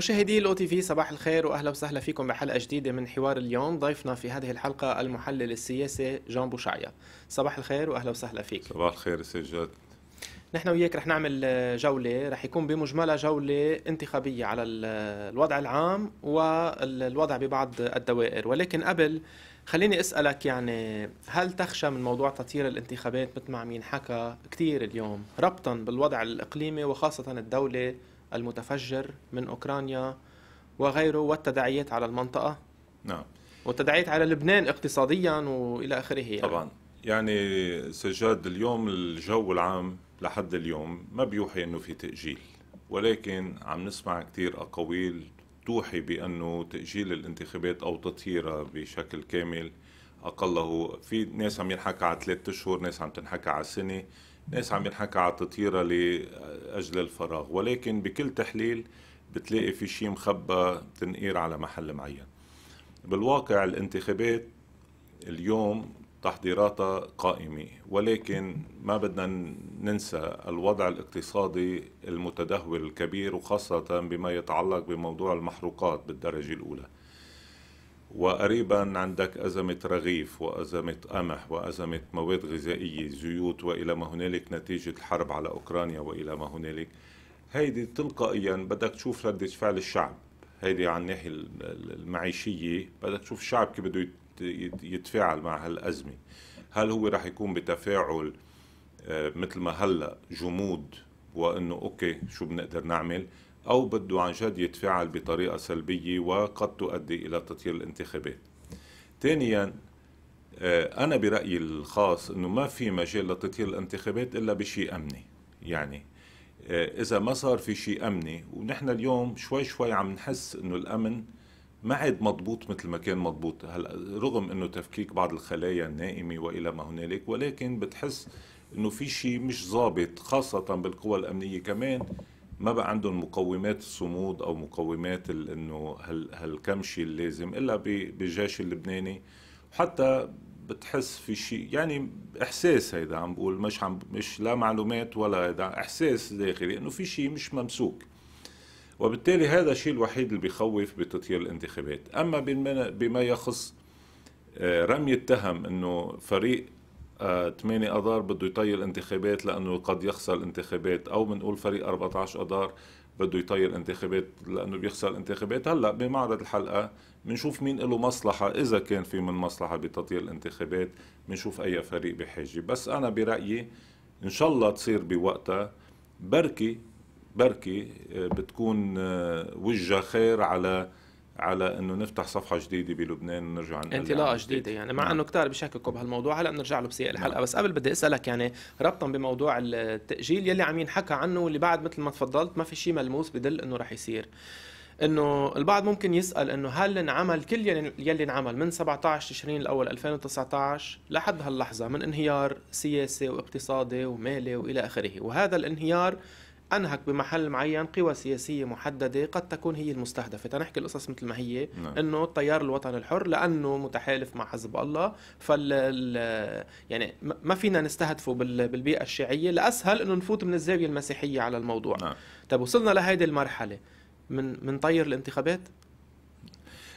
مشاهدي الاو تي في صباح الخير واهلا وسهلا فيكم بحلقه جديده من حوار اليوم ضيفنا في هذه الحلقه المحلل السياسي جان بوشعيا صباح الخير واهلا وسهلا فيك صباح الخير سجاد نحن وياك رح نعمل جولة رح يكون بمجملها جولة انتخابية على الوضع العام والوضع ببعض الدوائر ولكن قبل خليني اسألك يعني هل تخشى من موضوع تطير الانتخابات مثل ما عم ينحكى كثير اليوم ربطا بالوضع الإقليمي وخاصة الدولة المتفجر من أوكرانيا وغيره والتداعيات على المنطقة نعم والتداعيات على لبنان اقتصاديا والى اخره يعني. طبعا يعني سجاد اليوم الجو العام لحد اليوم ما بيوحي انه في تاجيل ولكن عم نسمع كثير اقاويل توحي بانه تاجيل الانتخابات او تطهيرها بشكل كامل اقله في ناس عم ينحكى على ثلاثة اشهر ناس عم تنحكى على سنه ناس عم ينحكى على التطيرة لأجل الفراغ ولكن بكل تحليل بتلاقي في شيء مخبى تنقير على محل معين بالواقع الانتخابات اليوم تحضيراتها قائمة ولكن ما بدنا ننسى الوضع الاقتصادي المتدهور الكبير وخاصة بما يتعلق بموضوع المحروقات بالدرجة الأولى وقريبا عندك أزمة رغيف وأزمة قمح وأزمة مواد غذائية زيوت وإلى ما هنالك نتيجة الحرب على أوكرانيا وإلى ما هنالك هيدي تلقائيا بدك تشوف ردة فعل الشعب هيدي عن الناحية المعيشية بدك تشوف الشعب كيف بده يتفاعل مع هالأزمة هل هو رح يكون بتفاعل آه، مثل ما هلأ جمود وانه اوكي شو بنقدر نعمل أو بده عن جد يتفاعل بطريقة سلبية وقد تؤدي إلى تطيير الانتخابات ثانيا آه، أنا برأيي الخاص أنه ما في مجال لتطيير الانتخابات إلا بشيء أمني يعني آه، إذا ما صار في شيء أمني ونحن اليوم شوي شوي عم نحس أنه الأمن ما عاد مضبوط مثل ما كان مضبوط هلا رغم انه تفكيك بعض الخلايا النائمه والى ما هنالك ولكن بتحس انه في شيء مش ظابط خاصه بالقوى الامنيه كمان ما بقى عندهم مقومات الصمود او مقومات انه هالكمشي اللازم الا بالجيش اللبناني وحتى بتحس في شيء يعني احساس هيدا عم بقول مش عم مش لا معلومات ولا هيدا احساس داخلي انه في شيء مش ممسوك وبالتالي هذا الشيء الوحيد اللي بخوف بتطيير الانتخابات اما بما يخص آه، رمي التهم انه فريق 8 آه، اذار بده يطير انتخابات لانه قد يخسر الانتخابات او بنقول فريق 14 اذار بده يطير انتخابات لانه بيخسر الانتخابات هلا بمعرض الحلقه بنشوف مين له مصلحه اذا كان في من مصلحه بتطير الانتخابات بنشوف اي فريق بحاجه بس انا برايي ان شاء الله تصير بوقتها بركي بركي آه، بتكون آه، وجه خير على على انه نفتح صفحه جديده بلبنان ونرجع انطلاقه جديده يعني مع نعم. انه كثار بيشككوا بهالموضوع هلا بنرجع له بسياق الحلقه نعم. بس قبل بدي اسالك يعني ربطا بموضوع التاجيل يلي عم ينحكى عنه واللي بعد مثل ما تفضلت ما في شيء ملموس بدل انه رح يصير انه البعض ممكن يسال انه هل انعمل كل يلي انعمل من 17 تشرين الاول 2019 لحد هاللحظه من انهيار سياسي واقتصادي ومالي والى اخره وهذا الانهيار انهك بمحل معين قوى سياسيه محدده قد تكون هي المستهدفه تنحكي القصص مثل ما هي نعم. انه التيار الوطني الحر لانه متحالف مع حزب الله فال يعني ما فينا نستهدفه بالبيئه الشيعيه لاسهل انه نفوت من الزاويه المسيحيه على الموضوع نعم. طيب وصلنا لهيدي المرحله من من طير الانتخابات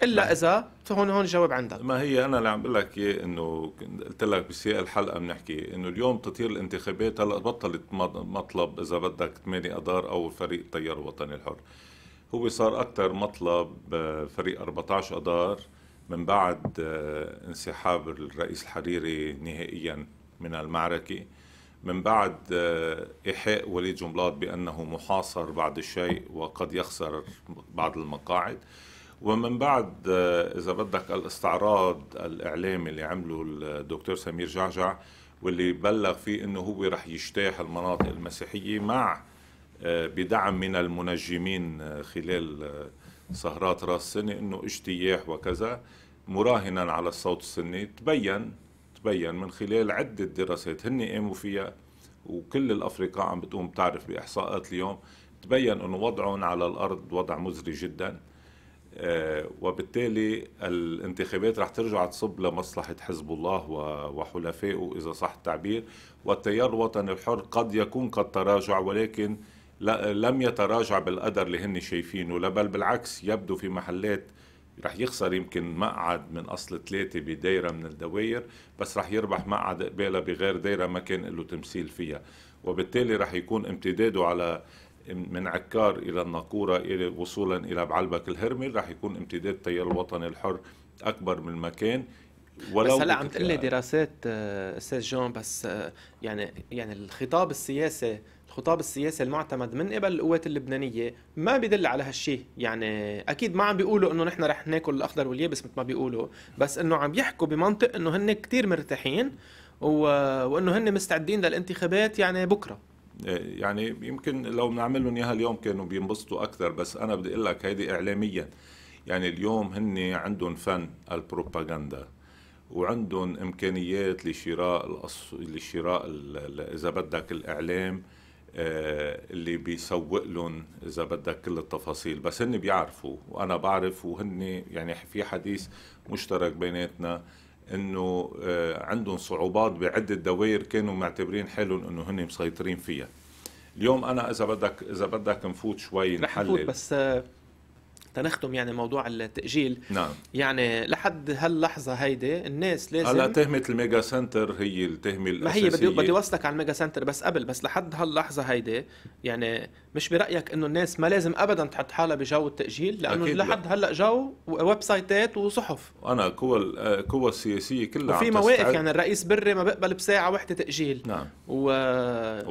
الا نعم. اذا هون هون جواب عندك ما هي انا اللي عم بقول لك اياه انه قلت لك بسياق الحلقه بنحكي انه اليوم تطير الانتخابات هلا بطلت مطلب اذا بدك 8 اذار او فريق التيار الوطني الحر هو صار اكثر مطلب آه، فريق 14 اذار من بعد آه، انسحاب الرئيس الحريري نهائيا من المعركه من بعد إيحاء آه، وليد جنبلاط بأنه محاصر بعد الشيء وقد يخسر بعض المقاعد ومن بعد آه، اذا بدك الاستعراض الاعلامي اللي عمله الدكتور سمير جعجع واللي بلغ فيه انه هو رح يجتاح المناطق المسيحيه مع آه، بدعم من المنجمين آه، خلال سهرات راس سنه انه اجتياح وكذا مراهنا على الصوت السني تبين تبين من خلال عده دراسات هن قاموا فيها وكل الافرقاء عم بتقوم بتعرف باحصاءات اليوم تبين انه وضعهم على الارض وضع مزري جدا آه، وبالتالي الانتخابات رح ترجع تصب لمصلحة حزب الله وحلفائه إذا صح التعبير والتيار الوطني الحر قد يكون قد تراجع ولكن لم يتراجع بالقدر اللي هن شايفينه لا بل بالعكس يبدو في محلات رح يخسر يمكن مقعد من اصل ثلاثه بدايره من الدوائر بس رح يربح مقعد قباله بغير دايره ما كان له تمثيل فيها وبالتالي رح يكون امتداده على من عكار الى الناقوره الى وصولا الى بعلبك الهرمل راح يكون امتداد التيار الوطني الحر اكبر من ما كان ولو بس هلا عم تقول لي يعني. دراسات آه، استاذ جون بس آه، يعني يعني الخطاب السياسي الخطاب السياسي المعتمد من قبل القوات اللبنانيه ما بدل على هالشيء يعني اكيد ما عم بيقولوا انه نحن رح ناكل الاخضر واليابس مثل ما بيقولوا بس انه عم يحكوا بمنطق انه هن كتير مرتاحين و... وانه هن مستعدين للانتخابات يعني بكره آه، يعني يمكن لو بنعمل لهم اياها اليوم كانوا بينبسطوا اكثر بس انا بدي اقول لك هيدي اعلاميا يعني اليوم هن عندهم فن البروباغندا وعندهم امكانيات لشراء الأص... لشراء ال... اذا بدك الاعلام آه، اللي بيسوق لهم اذا بدك كل التفاصيل بس هن بيعرفوا وانا بعرف وهن يعني في حديث مشترك بيناتنا انه آه، عندهم صعوبات بعده دوائر كانوا معتبرين حالهم انه هن مسيطرين فيها اليوم انا اذا بدك اذا بدك نفوت شوي نحلل رح نفوت بس آه، تنختم يعني موضوع التاجيل نعم يعني لحد هاللحظه هيدي الناس لازم هلا تهمه الميجا سنتر هي التهمه الاساسيه ما هي بدي بدي وصلك على الميجا سنتر بس قبل بس لحد هاللحظه هيدي يعني مش برايك انه الناس ما لازم ابدا تحط حالها بجو التاجيل لانه لحد لا. هلا جو ويب سايتات وصحف انا قوى القوى السياسيه كلها وفي مواقف يعني الرئيس بري ما بقبل بساعه وحده تاجيل نعم و...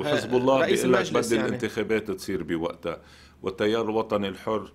وحزب الله بيقول لك بدي يعني. الانتخابات تصير بوقتها والتيار الوطني الحر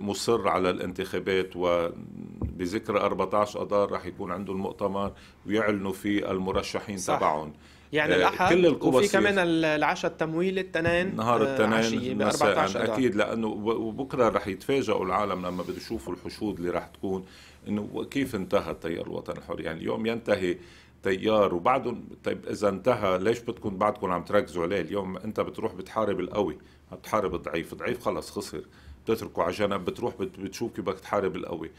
مصر على الانتخابات وبذكرى 14 اذار رح يكون عنده المؤتمر ويعلنوا فيه المرشحين تبعهم يعني آه، الاحد كل القوى وفي كمان العشاء التمويلي التنين نهار آه، التنين مساء اكيد لانه بكره رح يتفاجئوا العالم لما بده يشوفوا الحشود اللي رح تكون انه كيف انتهى التيار الوطني الحر يعني اليوم ينتهي تيار وبعده طيب اذا انتهى ليش بدكم بعدكم عم تركزوا عليه اليوم انت بتروح بتحارب القوي بتحارب الضعيف الضعيف خلص خسر بتتركه على جنب بتروح بتشوف كيف بدك تحارب القوي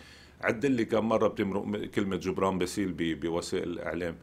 عد لي كم مره بتمرق كلمه جبران باسيل بوسائل الاعلام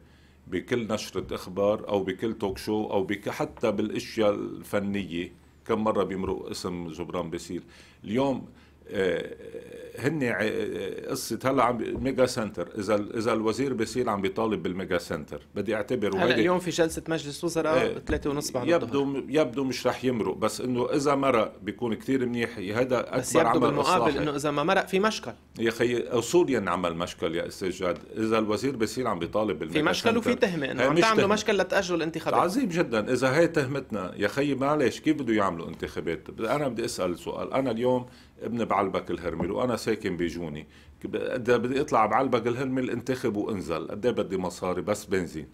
بكل نشرة اخبار او بكل توك شو او بك حتى بالاشياء الفنيه كم مره بيمرق اسم جبران باسيل اليوم آه، هن آه، قصه هلا عم ميجا سنتر اذا اذا الوزير بيصير عم بيطالب بالميجا سنتر بدي اعتبر هلا اليوم في جلسه مجلس وزراء 3 آه، ونص بعد يبدو الظهر. يبدو مش رح يمرق بس انه اذا مرق بيكون كثير منيح هذا اكبر بس يبدو عمل بالمقابل انه اذا ما مرق في مشكل يا خي اصول عمل مشكل يا استاذ جاد اذا الوزير بيصير عم بيطالب بالميجا في مشكل وفي تهمه انه عم تعملوا مشكل لتاجلوا الانتخابات عظيم جدا اذا هي تهمتنا يا خي معلش كيف بده يعملوا انتخابات انا بدي اسال سؤال انا اليوم ابن بعلبك الهرمل وانا ساكن بجوني اذا بدي اطلع بعلبك الهرمل انتخب وانزل قد إيه بدي مصاري بس بنزين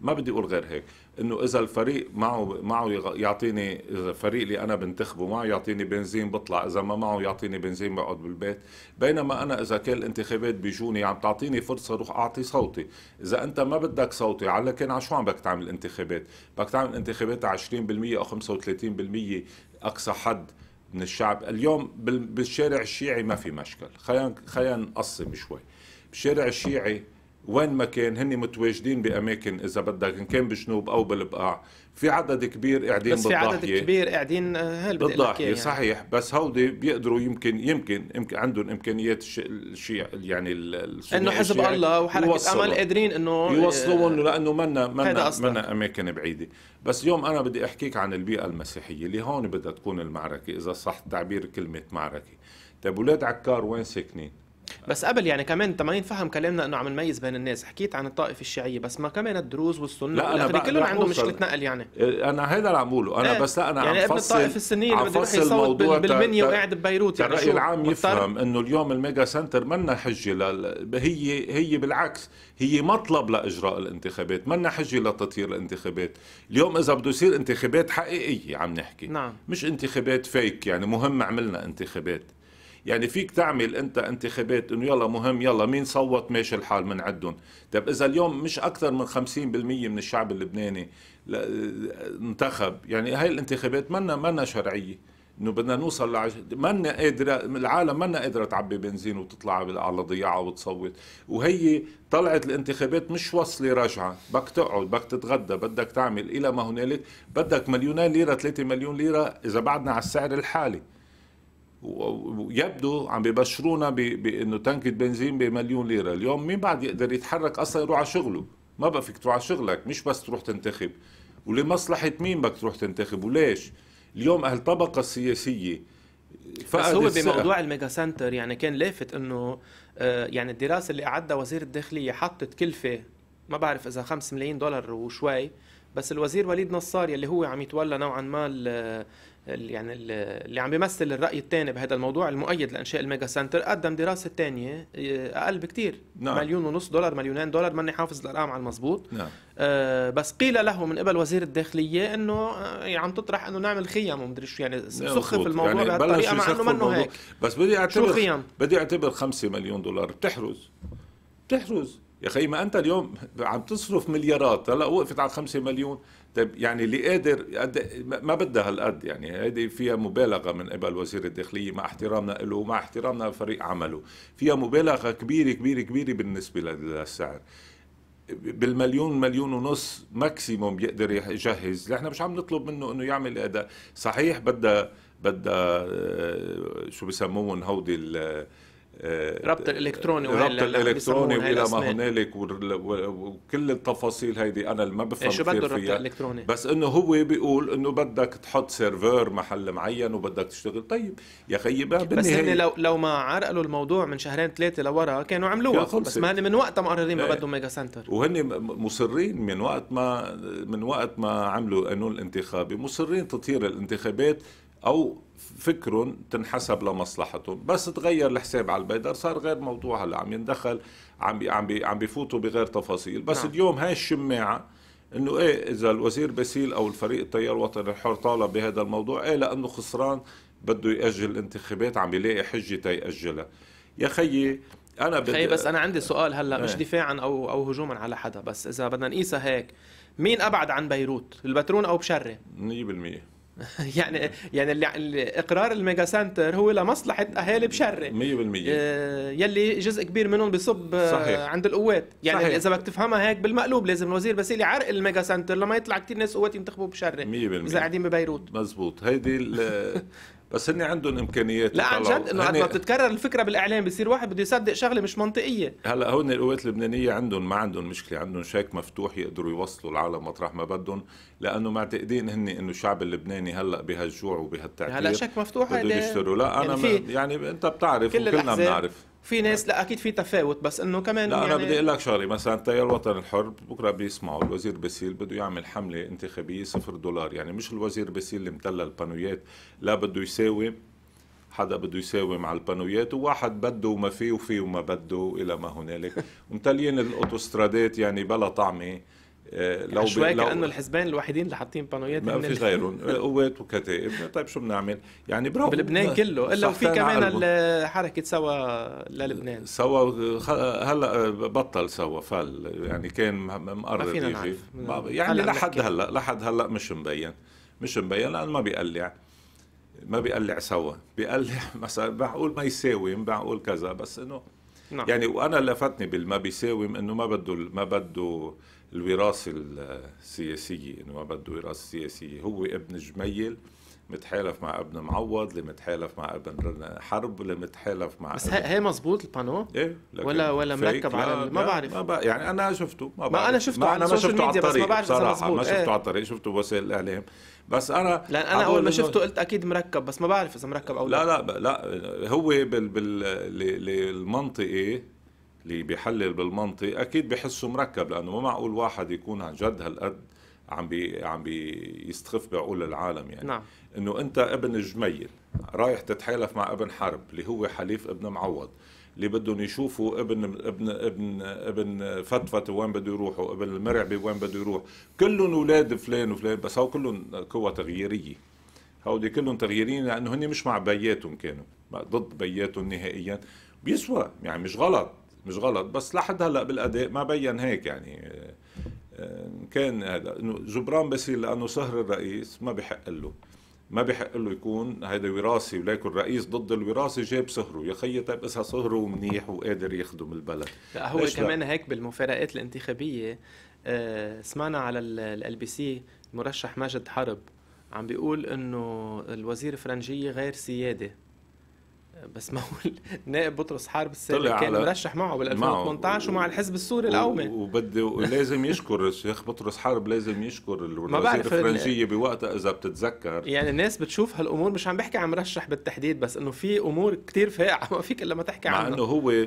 ما بدي اقول غير هيك انه اذا الفريق معه معه يعطيني اذا الفريق اللي انا بنتخبه معه يعطيني بنزين بطلع اذا ما معه يعطيني بنزين بقعد بالبيت بينما انا اذا كان الانتخابات بيجوني عم تعطيني فرصه روح اعطي صوتي اذا انت ما بدك صوتي على كان على شو عم بدك تعمل انتخابات بدك تعمل انتخابات 20% او 35% اقصى حد من الشعب اليوم بالشارع الشيعي ما في مشكل خلينا خلينا نقسم شوي بالشارع الشيعي وين ما كان هن متواجدين باماكن اذا بدك ان كان بجنوب او بالبقاع في عدد كبير قاعدين بس بالضاحيه بس في عدد كبير قاعدين آه، هل بالضاحيه يعني. صحيح بس هودي بيقدروا يمكن يمكن, يمكن عندهم امكانيات الشيء يعني انه حزب الله وحركه امل قادرين انه آه، يوصلوهم لانه منا منا منا اماكن بعيده بس اليوم انا بدي احكيك عن البيئه المسيحيه اللي هون بدها تكون المعركه اذا صح تعبير كلمه معركه طيب اولاد عكار وين ساكنين؟ بس قبل يعني كمان تما فهم كلامنا انه عم نميز بين الناس حكيت عن الطائفه الشيعيه بس ما كمان الدروز والسنه لا انا كلهم عندهم مشكله نقل يعني إيه، انا هذا اللي عم بقوله انا إيه؟ بس لا انا يعني عم فصل الطائفه السنيه اللي بده يروح يصوت بالمنيا وقاعد ببيروت يعني الراي العام يفهم انه اليوم الميجا سنتر منا حجه لل... هي هي بالعكس هي مطلب لاجراء الانتخابات منا حجه لتطهير الانتخابات اليوم اذا بده يصير انتخابات حقيقيه عم نحكي نعم. مش انتخابات فيك يعني مهم عملنا انتخابات يعني فيك تعمل انت انتخابات انه يلا مهم يلا مين صوت ماشي الحال من عندهم طيب اذا اليوم مش اكثر من 50% من الشعب اللبناني انتخب يعني هاي الانتخابات منا منا شرعيه انه بدنا نوصل ل منا قادره العالم منا قادره تعبي بنزين وتطلع على الضياعه وتصوت وهي طلعت الانتخابات مش وصله راجعه بدك تقعد بدك تتغدى بدك تعمل الى ما هنالك بدك مليونين ليره 3 مليون ليره اذا بعدنا على السعر الحالي ويبدو عم ببشرونا بانه تنك بنزين بمليون ليره اليوم مين بعد يقدر يتحرك اصلا يروح على شغله ما بقى فيك تروح على شغلك مش بس تروح تنتخب ولمصلحه مين بدك تروح تنتخب وليش اليوم اهل الطبقه السياسيه بس هو بموضوع الميجا سنتر يعني كان لافت انه آه، يعني الدراسه اللي اعدها وزير الداخليه حطت كلفه ما بعرف اذا 5 ملايين دولار وشوي بس الوزير وليد نصار يلي هو عم يتولى نوعا ما ال يعني اللي عم بيمثل الراي الثاني بهذا الموضوع المؤيد لانشاء الميجا سنتر قدم دراسه ثانيه آه، اقل بكثير نعم. مليون ونص دولار مليونين دولار ماني حافظ الارقام على المزبوط نعم. آه بس قيل له من قبل وزير الداخليه انه يعني عم تطرح انه نعمل خيم ومدري شو يعني سخف الموضوع يعني بهالطريقه مع انه منه هيك بس بدي اعتبر شو خيم؟ بدي اعتبر 5 مليون دولار بتحرز بتحرز يا اخي ما انت اليوم عم تصرف مليارات هلا وقفت على 5 مليون طيب يعني اللي قادر ما بدها هالقد يعني هذه فيها مبالغه من قبل وزير الداخليه مع احترامنا له ومع احترامنا لفريق عمله فيها مبالغه كبيره كبيره كبيره بالنسبه للسعر بالمليون مليون ونص ماكسيموم بيقدر يجهز نحن مش عم نطلب منه انه يعمل اداء صحيح بدها بدها آه، شو بسموهم هودي الربط آه، الالكتروني الربط الالكتروني والى ما هنالك وكل التفاصيل هيدي انا ما بفهم شو بده الربط الالكتروني بس انه هو بيقول انه بدك تحط سيرفر محل معين وبدك تشتغل طيب يا اخي بس هن لو لو ما عرقلوا الموضوع من شهرين ثلاثه لورا كانوا عملوها بس ما هن من وقتها مقررين ما إيه. بدهم ميجا سنتر وهن مصرين من وقت ما من وقت ما عملوا قانون الانتخابي مصرين تطير الانتخابات او فكرهم تنحسب لمصلحتهم بس تغير الحساب على البيدر صار غير موضوع هلا عم يندخل عم بي عم بي عم بيفوتوا بغير تفاصيل بس نعم. اليوم هاي الشماعه انه ايه اذا الوزير باسيل او الفريق التيار الوطني الحر طالب بهذا الموضوع ايه لانه خسران بده ياجل الانتخابات عم بيلاقي حجه تيأجلها يا خيي انا بدي خيي بس انا عندي سؤال هلا مش إيه. دفاعا او او هجوما على حدا بس اذا بدنا نقيسها هيك مين ابعد عن بيروت البترون او بشره 100% يعني يعني اللي اقرار الميجا سنتر هو لمصلحه اهالي بشري 100% آه، يلي جزء كبير منهم بصب آه، صحيح. عند القوات يعني صحيح. اذا بدك تفهمها هيك بالمقلوب لازم الوزير بس عرق الميجا سنتر لما يطلع كثير ناس قوات ينتخبوا بشري 100% اذا قاعدين ببيروت مزبوط هيدي بس هن عندهم امكانيات لا عن جد انه قد ما بتتكرر الفكره بالاعلام بصير واحد بده يصدق شغله مش منطقيه هلا هون القوات اللبنانيه عندهم ما عندهم مشكله عندهم شاك مفتوح يقدروا يوصلوا العالم مطرح ما بدهم لانه معتقدين هن انه الشعب اللبناني هلا بهالجوع وبهالتعتير هلا شاك مفتوح بده يشتروا لا يعني انا يعني, يعني انت بتعرف كل وكلنا بنعرف في ناس لا اكيد في تفاوت بس انه كمان لا يعني انا بدي اقول لك شغله مثلا تيار الوطن الحر بكره بيسمعوا الوزير بسيل بده يعمل حمله انتخابيه صفر دولار يعني مش الوزير بسيل اللي متلى البانويات لا بده يساوي حدا بده يساوي مع البانويات وواحد بده وما فيه وفيه وما بده الى ما هنالك ومتليين الاوتوسترادات يعني بلا طعمه آه، يعني لو شوي لو كانه الحزبين الوحيدين اللي حاطين بانويات ما في غيرهم قوات وكتائب طيب شو بنعمل يعني برافو بلبنان كله الا وفي كمان حركه سوا للبنان سوا هلا آه، بطل سوا فل يعني كان مقرر يجي يعني لحد هلا لحد هلا مش مبين مش مبين لانه ما بيقلع ما بيقلع سوا بيقلع مثلا معقول ما يساوم معقول كذا بس انه نعم. يعني وانا لفتني بالما بيساوم انه ما بده ما بده الوراثه السياسيه انه ما بده وراثه سياسيه هو ابن جميل متحالف مع ابن معوض اللي متحالف مع ابن حرب اللي متحالف مع بس هي مزبوط البانو ايه ولا ولا مركب على ما بعرف ما بقى يعني انا شفته ما, بعرف. ما انا شفته ما انا ما شفته على الطريق بس ما بعرف صراحه ما شفته ايه. على الطريق شفته بوسائل الاعلام بس انا لان انا اول ما شفته قلت اكيد مركب بس ما بعرف اذا مركب او لا لا لا, لا هو بال بال بالمنطقه اللي بيحلل بالمنطق اكيد بحسه مركب لانه ما معقول واحد يكون عن جد هالقد عم بي عم بيستخف بعقول العالم يعني نعم. انه انت ابن جميل رايح تتحالف مع ابن حرب اللي هو حليف ابن معوض اللي بدهم يشوفوا ابن ابن ابن ابن فتفت وين بده يروحوا ابن المرعبي وين بده يروح كلهم اولاد فلان وفلان بس هو كلهم قوى تغييريه هودي كلهم تغييرين لانه هن مش مع بياتهم كانوا ضد بياتهم نهائيا بيسوى يعني مش غلط مش غلط بس لحد هلا بالاداء ما بين هيك يعني آه، كان هذا انه جبران بصير لانه سهر الرئيس ما بحق له ما بحق له يكون هذا وراثي ولكن الرئيس ضد الوراثه جاب سهره يا خيي طيب اذا سهره منيح وقادر يخدم البلد لا هو كمان لا؟ هيك بالمفارقات الانتخابيه آه، سمعنا على ال بي سي المرشح ماجد حرب عم بيقول انه الوزير فرنجيه غير سياده بس ما هو النائب بطرس حارب السابق كان مرشح معه بال 2018 ومع الحزب السوري القومي وبدي لازم يشكر الشيخ بطرس حارب لازم يشكر الوزير الفرنجية بوقتها اذا بتتذكر يعني الناس بتشوف هالامور مش عم بحكي عن مرشح بالتحديد بس انه في امور كثير فاقعه ما فيك الا ما تحكي عنها مع انه هو آه،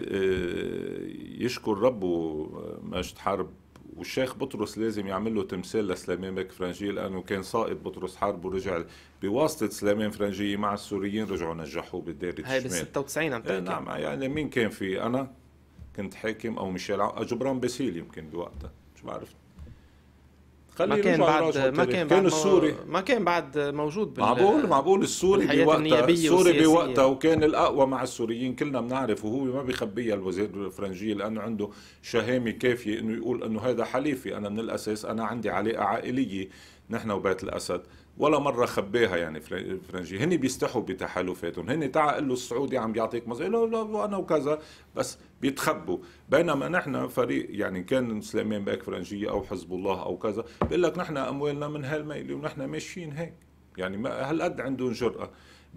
يشكر ربه آه، ماجد حارب والشيخ بطرس لازم يعمل له تمثال لسليمان بك فرنجي لانه كان ساقط بطرس حرب ورجع بواسطه سليمان فرنجي مع السوريين رجعوا نجحوه بالدائره الشمال هاي بال 96 عم إيه تحكي نعم يعني مين كان في انا كنت حاكم او ميشيل جبران باسيل يمكن بوقتها مش بعرف ما كان بعد ما كان بعد السوري ما كان بعد موجود بال... معقول معقول السوري بوقتها السوري بوقتها وكان الاقوى مع السوريين كلنا بنعرف وهو ما بيخبيها الوزير الفرنجي لانه عنده شهامه كافيه انه يقول انه هذا حليفي انا من الاساس انا عندي علاقه عائليه نحن وبيت الاسد ولا مره خبيها يعني فرنجي هن بيستحوا بتحالفاتهم هن تعا قال له السعودي عم بيعطيك مصاري لا لا انا وكذا بس بيتخبوا بينما نحن فريق يعني كان سليمان باك فرنجيه او حزب الله او كذا بيقول لك نحن اموالنا من هالميله ونحن ماشيين هيك يعني هالقد عندهم جرأه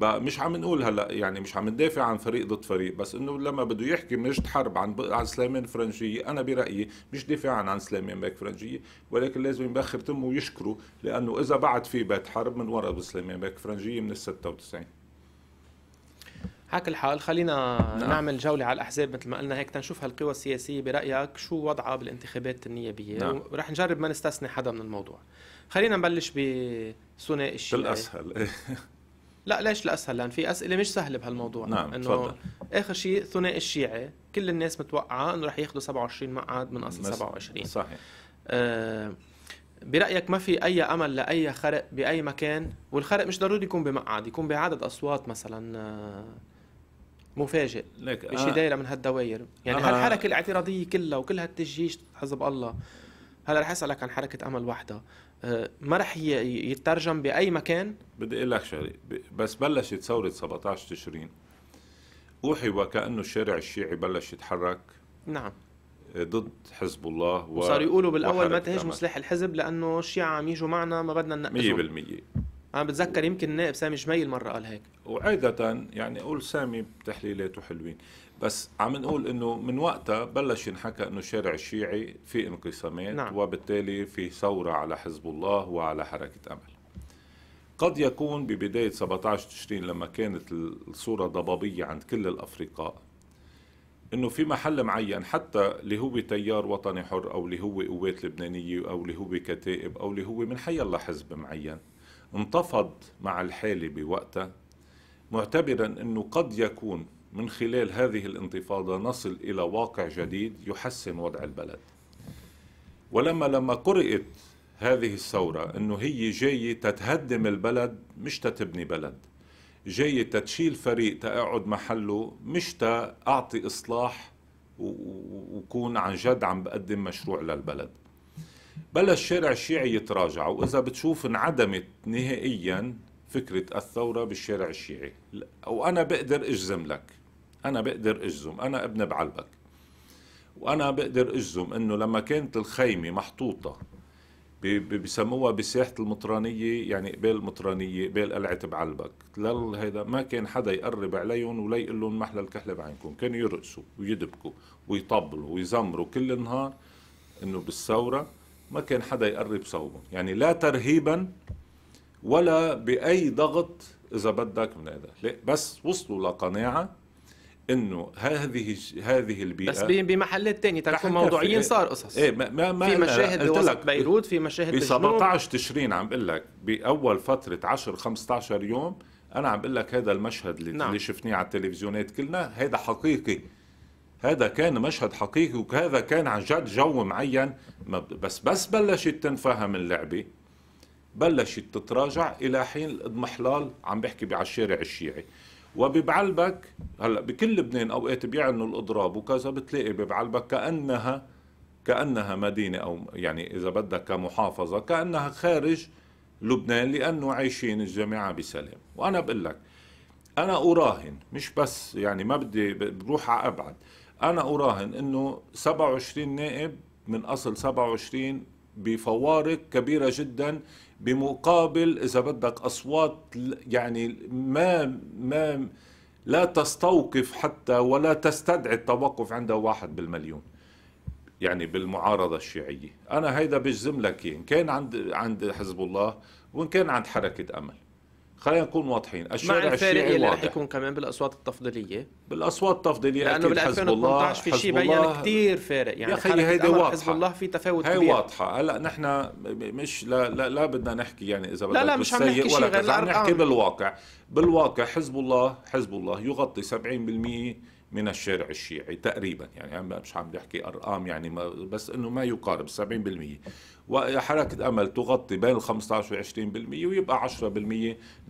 مش عم نقول هلا يعني مش عم ندافع عن فريق ضد فريق بس انه لما بده يحكي مجد حرب عن عن سليمان فرنجيه انا برايي مش دفاعا عن سليمان باك فرنجيه ولكن لازم يبخر تمه ويشكره لانه اذا بعد في بيت حرب من ورا سليمان باك فرنجيه من ال 96 حاك الحال خلينا نعم. نعمل جولة على الأحزاب مثل ما قلنا هيك تنشوف هالقوى السياسية برأيك شو وضعها بالانتخابات النيابية نعم. ورح نجرب ما نستثني حدا من الموضوع خلينا نبلش بثنائي الشيعي بالأسهل لا ليش لا اسهل لان في اسئله مش سهله بهالموضوع نعم انه تفضل. اخر شيء ثنائي الشيعي كل الناس متوقعه انه رح ياخذوا 27 مقعد من اصل 27 صحيح آه برايك ما في اي امل لاي خرق باي مكان والخرق مش ضروري يكون بمقعد يكون بعدد اصوات مثلا آه، مفاجئ لك بشي آه، دايره من هالدوائر يعني آه هالحركه الاعتراضيه كلها وكل هالتجيش حزب الله هلا رح اسالك عن حركه امل وحده آه، ما رح يترجم باي مكان بدي اقول لك شغله بس بلشت ثوره 17 تشرين اوحي وكانه الشارع الشيعي بلش يتحرك نعم آه، ضد حزب الله و... وصار يقولوا بالاول ما تهاجموا سلاح الحزب لانه الشيعة عم يجوا معنا ما بدنا ننقذهم 100% انا بتذكر يمكن النائب سامي جميل مره قال هيك وعادة يعني قول سامي بتحليلاته حلوين بس عم نقول انه من وقتها بلش ينحكى انه الشارع الشيعي في انقسامات نعم. وبالتالي في ثوره على حزب الله وعلى حركه امل قد يكون ببدايه 17 تشرين لما كانت الصوره ضبابيه عند كل الافرقاء انه في محل معين حتى اللي هو تيار وطني حر او اللي هو قوات لبنانيه او اللي هو كتائب او اللي هو من حي الله حزب معين انتفض مع الحاله بوقتها معتبرا انه قد يكون من خلال هذه الانتفاضة نصل إلى واقع جديد يحسن وضع البلد ولما لما قرأت هذه الثورة أنه هي جاية تتهدم البلد مش تتبني بلد جاية تتشيل فريق تقعد محله مش تأعطي إصلاح وكون عن جد عم بقدم مشروع للبلد بلش الشارع الشيعي يتراجع وإذا بتشوف انعدمت نهائيا فكرة الثورة بالشارع الشيعي وأنا بقدر أجزم لك انا بقدر اجزم انا ابن بعلبك وانا بقدر اجزم انه لما كانت الخيمه محطوطه بسموها بساحة المطرانية يعني قبال المطرانية قبال قلعة بعلبك لل هيدا ما كان حدا يقرب عليهم ولا يقول لهم محلى الكحلة بعينكم كانوا يرقصوا ويدبكوا ويطبلوا ويزمروا كل النهار انه بالثورة ما كان حدا يقرب صوبهم يعني لا ترهيبا ولا بأي ضغط إذا بدك من هذا بس وصلوا لقناعة انه هذه هذه البيئه بس بمحلات ثانيه ترى موضوعيين صار قصص ايه ما ما, ما في مشاهد بوسط بيروت في مشاهد ب 17 تشرين عم بقول لك باول فتره 10 15 يوم انا عم بقول لك هذا المشهد اللي, نعم. اللي شفناه على التلفزيونات كلنا هذا حقيقي هذا كان مشهد حقيقي وهذا كان عن جد جو معين بس بس بلشت تنفهم اللعبه بلشت تتراجع الى حين الاضمحلال عم بحكي على الشارع الشيعي وببعلبك هلا بكل لبنان اوقات بيعلنوا الاضراب وكذا بتلاقي ببعلبك كانها كانها مدينه او يعني اذا بدك كمحافظه كانها خارج لبنان لانه عايشين الجماعه بسلام وانا بقول لك انا اراهن مش بس يعني ما بدي بروح على ابعد انا اراهن انه 27 نائب من اصل 27 بفوارق كبيره جدا بمقابل اذا بدك اصوات يعني ما ما لا تستوقف حتى ولا تستدعي التوقف عندها واحد بالمليون يعني بالمعارضة الشيعية أنا هيدا بجزم لك إن كان عند عند حزب الله وإن كان عند حركة أمل خلينا نكون واضحين الشارع مع الفارق الشيعي اللي رح يكون كمان بالاصوات التفضيليه بالاصوات التفضيليه لانه بال 2018 في شيء بين كثير فارق يعني يا اخي هيدي واضحه حزب الله في تفاوت هي واضحه هلا نحن مش لا, لا لا بدنا نحكي يعني اذا بدنا لا لا مش عم نحكي شيء غير عم نحكي بالواقع بالواقع حزب الله حزب الله يغطي 70% من الشارع الشيعي تقريبا يعني مش عم بحكي ارقام يعني ما بس انه ما يقارب 70% وحركه امل تغطي بين ال 15 و 20% ويبقى 10%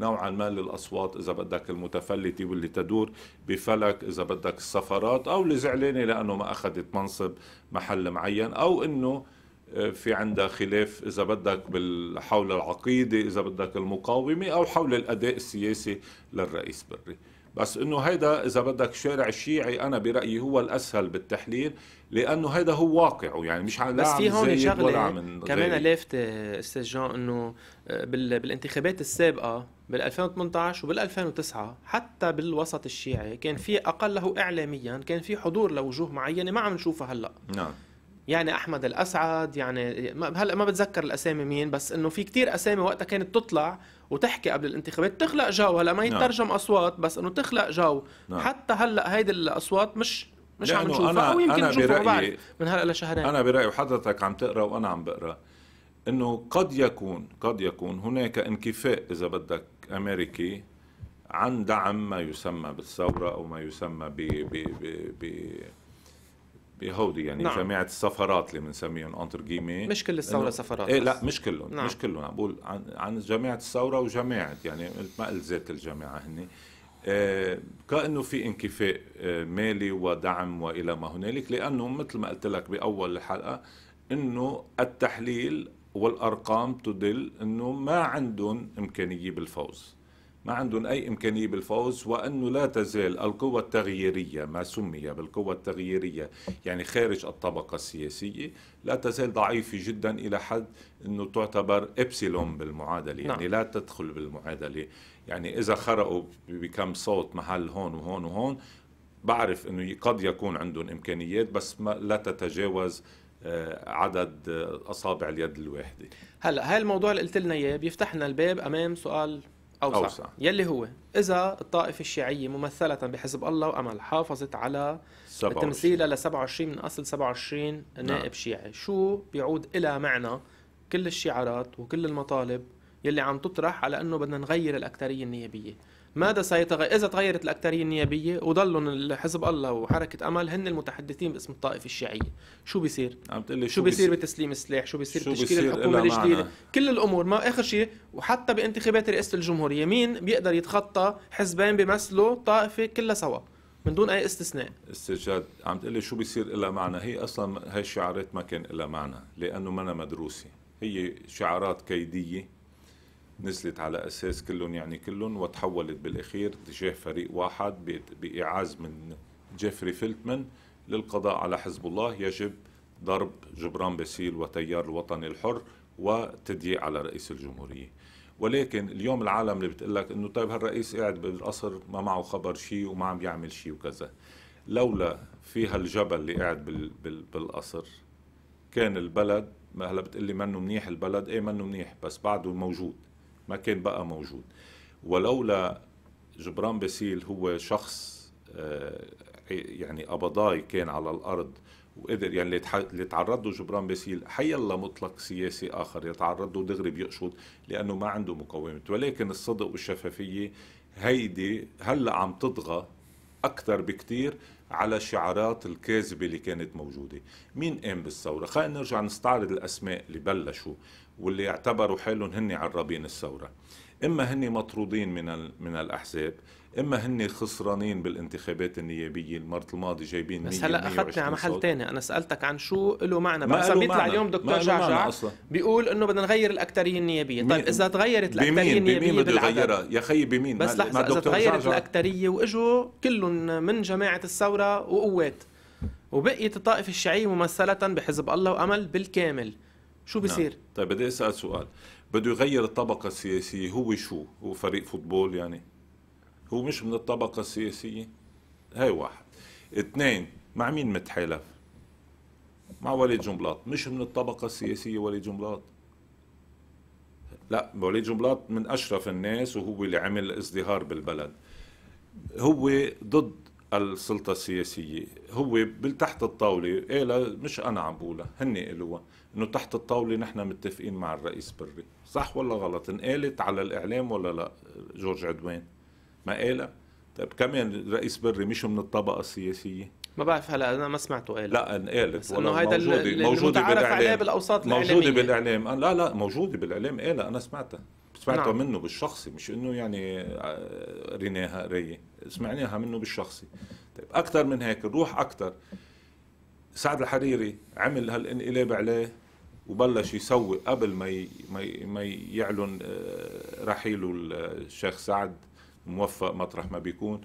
نوعا ما للاصوات اذا بدك المتفلته واللي تدور بفلك اذا بدك السفرات او اللي زعلانه لانه ما اخذت منصب محل معين او انه آه، في عندها خلاف اذا بدك حول العقيده اذا بدك المقاومه او حول الاداء السياسي للرئيس بري بس انه هيدا اذا بدك الشارع الشيعي انا برايي هو الاسهل بالتحليل لانه هيدا هو واقعه يعني مش عم بس في هون شغله كمان لافته استاذ جون انه آه، بالانتخابات السابقه بال 2018 وبال 2009 حتى بالوسط الشيعي كان في اقله اعلاميا كان في حضور لوجوه معينه ما عم نشوفها هلا نعم يعني احمد الاسعد يعني هلا ما بتذكر الاسامي مين بس انه في كتير اسامي وقتها كانت تطلع وتحكي قبل الانتخابات تخلق جو هلا ما نعم. يترجم اصوات بس انه تخلق جو نعم. حتى هلا هيدي الاصوات مش مش عم نشوفها أنا او يمكن نشوفها من هلا لشهرين انا برايي وحضرتك عم تقرا وانا عم بقرا انه قد يكون قد يكون هناك انكفاء اذا بدك امريكي عن دعم ما يسمى بالثوره او ما يسمى ب ب ب, ب بهودي يعني نعم. جماعه السفرات اللي بنسميهم انتر جيمي مش كل الثوره سفرات ايه لا مش كلهم نعم. مش كلهم عم بقول عن عن جماعه الثوره وجماعه يعني ما قلت ذات الجماعه هن آه، كانه في انكفاء آه، مالي ودعم والى ما هنالك لانه مثل ما قلت لك باول الحلقه انه التحليل والارقام تدل انه ما عندهم امكانيه بالفوز ما عندهم أي إمكانية بالفوز وأنه لا تزال القوى التغييرية ما سمي بالقوى التغييرية يعني خارج الطبقة السياسية لا تزال ضعيفة جدا إلى حد أنه تعتبر إبسلون بالمعادلة يعني نعم. لا تدخل بالمعادلة يعني إذا خرقوا بكم صوت محل هون وهون وهون بعرف أنه قد يكون عندهم إمكانيات بس ما لا تتجاوز آه، عدد آه، اصابع اليد الواحده هلا هاي الموضوع اللي قلت لنا اياه بيفتح لنا الباب امام سؤال أوسع, أوسع. يلي هو إذا الطائفة الشيعية ممثلة بحزب الله وأمل حافظت على تمثيلها ل 27 من أصل 27 نائب نعم. شيعي شو بيعود إلى معنى كل الشعارات وكل المطالب يلي عم تطرح على أنه بدنا نغير الأكترية النيابية ماذا سيتغير اذا تغيرت الاكثريه النيابيه وضلوا حزب الله وحركه امل هن المتحدثين باسم الطائفه الشيعيه شو بيصير عم تقلي شو, شو بيصير بتسليم السلاح شو بيصير شو بتشكيل بيصير الحكومه الجديده كل الامور ما اخر شيء وحتى بانتخابات رئاسه الجمهوريه مين بيقدر يتخطى حزبين بيمثلوا طائفه كلها سوا من دون اي استثناء استجاد عم تقلي شو بيصير إلا معنى هي اصلا هي الشعارات ما كان إلا معنى لانه أنا مدروسه هي شعارات كيديه نزلت على اساس كلهم يعني كلهم وتحولت بالاخير تجاه فريق واحد باعاز من جيفري فيلتمن للقضاء على حزب الله يجب ضرب جبران باسيل وتيار الوطني الحر وتضييق على رئيس الجمهوريه ولكن اليوم العالم اللي بتقول لك انه طيب هالرئيس قاعد بالقصر ما معه خبر شيء وما عم يعمل شيء وكذا لولا في هالجبل اللي قاعد بال بال بالقصر كان البلد ما هلا بتقلي منه منيح البلد ايه منه منيح بس بعده موجود ما كان بقى موجود ولولا جبران باسيل هو شخص آه، يعني قبضاي كان على الارض وقدر يعني اللي تعرض له جبران باسيل حي الله مطلق سياسي اخر يتعرض له دغري بيقشط لانه ما عنده مقاومه ولكن الصدق والشفافيه هيدي هلا عم تطغى اكثر بكثير على الشعارات الكاذبه اللي كانت موجوده مين قام بالثوره خلينا نرجع نستعرض الاسماء اللي بلشوا واللي اعتبروا حالهم هن عرابين الثوره اما هن مطرودين من من الاحزاب اما هن خسرانين بالانتخابات النيابيه المره الماضيه جايبين بس هلا اخذتني على محل ثاني انا سالتك عن شو له معنى بس بيطلع اليوم دكتور جعجع بيقول انه بدنا نغير الاكثريه النيابيه طيب اذا تغيرت الاكثريه النيابيه بمين بده يغيرها يا خيي بمين بس لحظه اذا تغيرت الاكثريه واجوا كلهم من جماعه الثوره وقوات وبقيت الطائفه الشيعيه ممثله بحزب الله وامل بالكامل شو بصير نعم. طيب بدي اسال سؤال بده يغير الطبقه السياسيه هو شو هو فريق فوتبول يعني هو مش من الطبقه السياسيه هاي واحد اثنين مع مين متحالف مع وليد جنبلاط مش من الطبقه السياسيه وليد جنبلاط لا وليد جنبلاط من اشرف الناس وهو اللي عمل ازدهار بالبلد هو ضد السلطه السياسيه هو تحت الطاوله قالها مش انا عم بقولها هن قالوها انه تحت الطاوله نحن متفقين مع الرئيس بري صح ولا غلط انقالت على الاعلام ولا لا جورج عدوان ما قالها طيب كمان الرئيس بري مش من الطبقه السياسيه ما بعرف هلا انا ما سمعته قال لا انقالت انه هيدا موجوده موجوده بالاعلام بالاوساط الاعلاميه موجوده بالاعلام آه، لا لا موجوده بالاعلام قالها انا سمعتها سمعتها نعم. منه بالشخصي مش انه يعني آه، ريناها قريه سمعناها منه بالشخصي طيب اكثر من هيك نروح اكثر سعد الحريري عمل هالانقلاب عليه وبلش يسوق قبل ما ما يعلن آه، رحيله الشيخ سعد موفق مطرح ما بيكون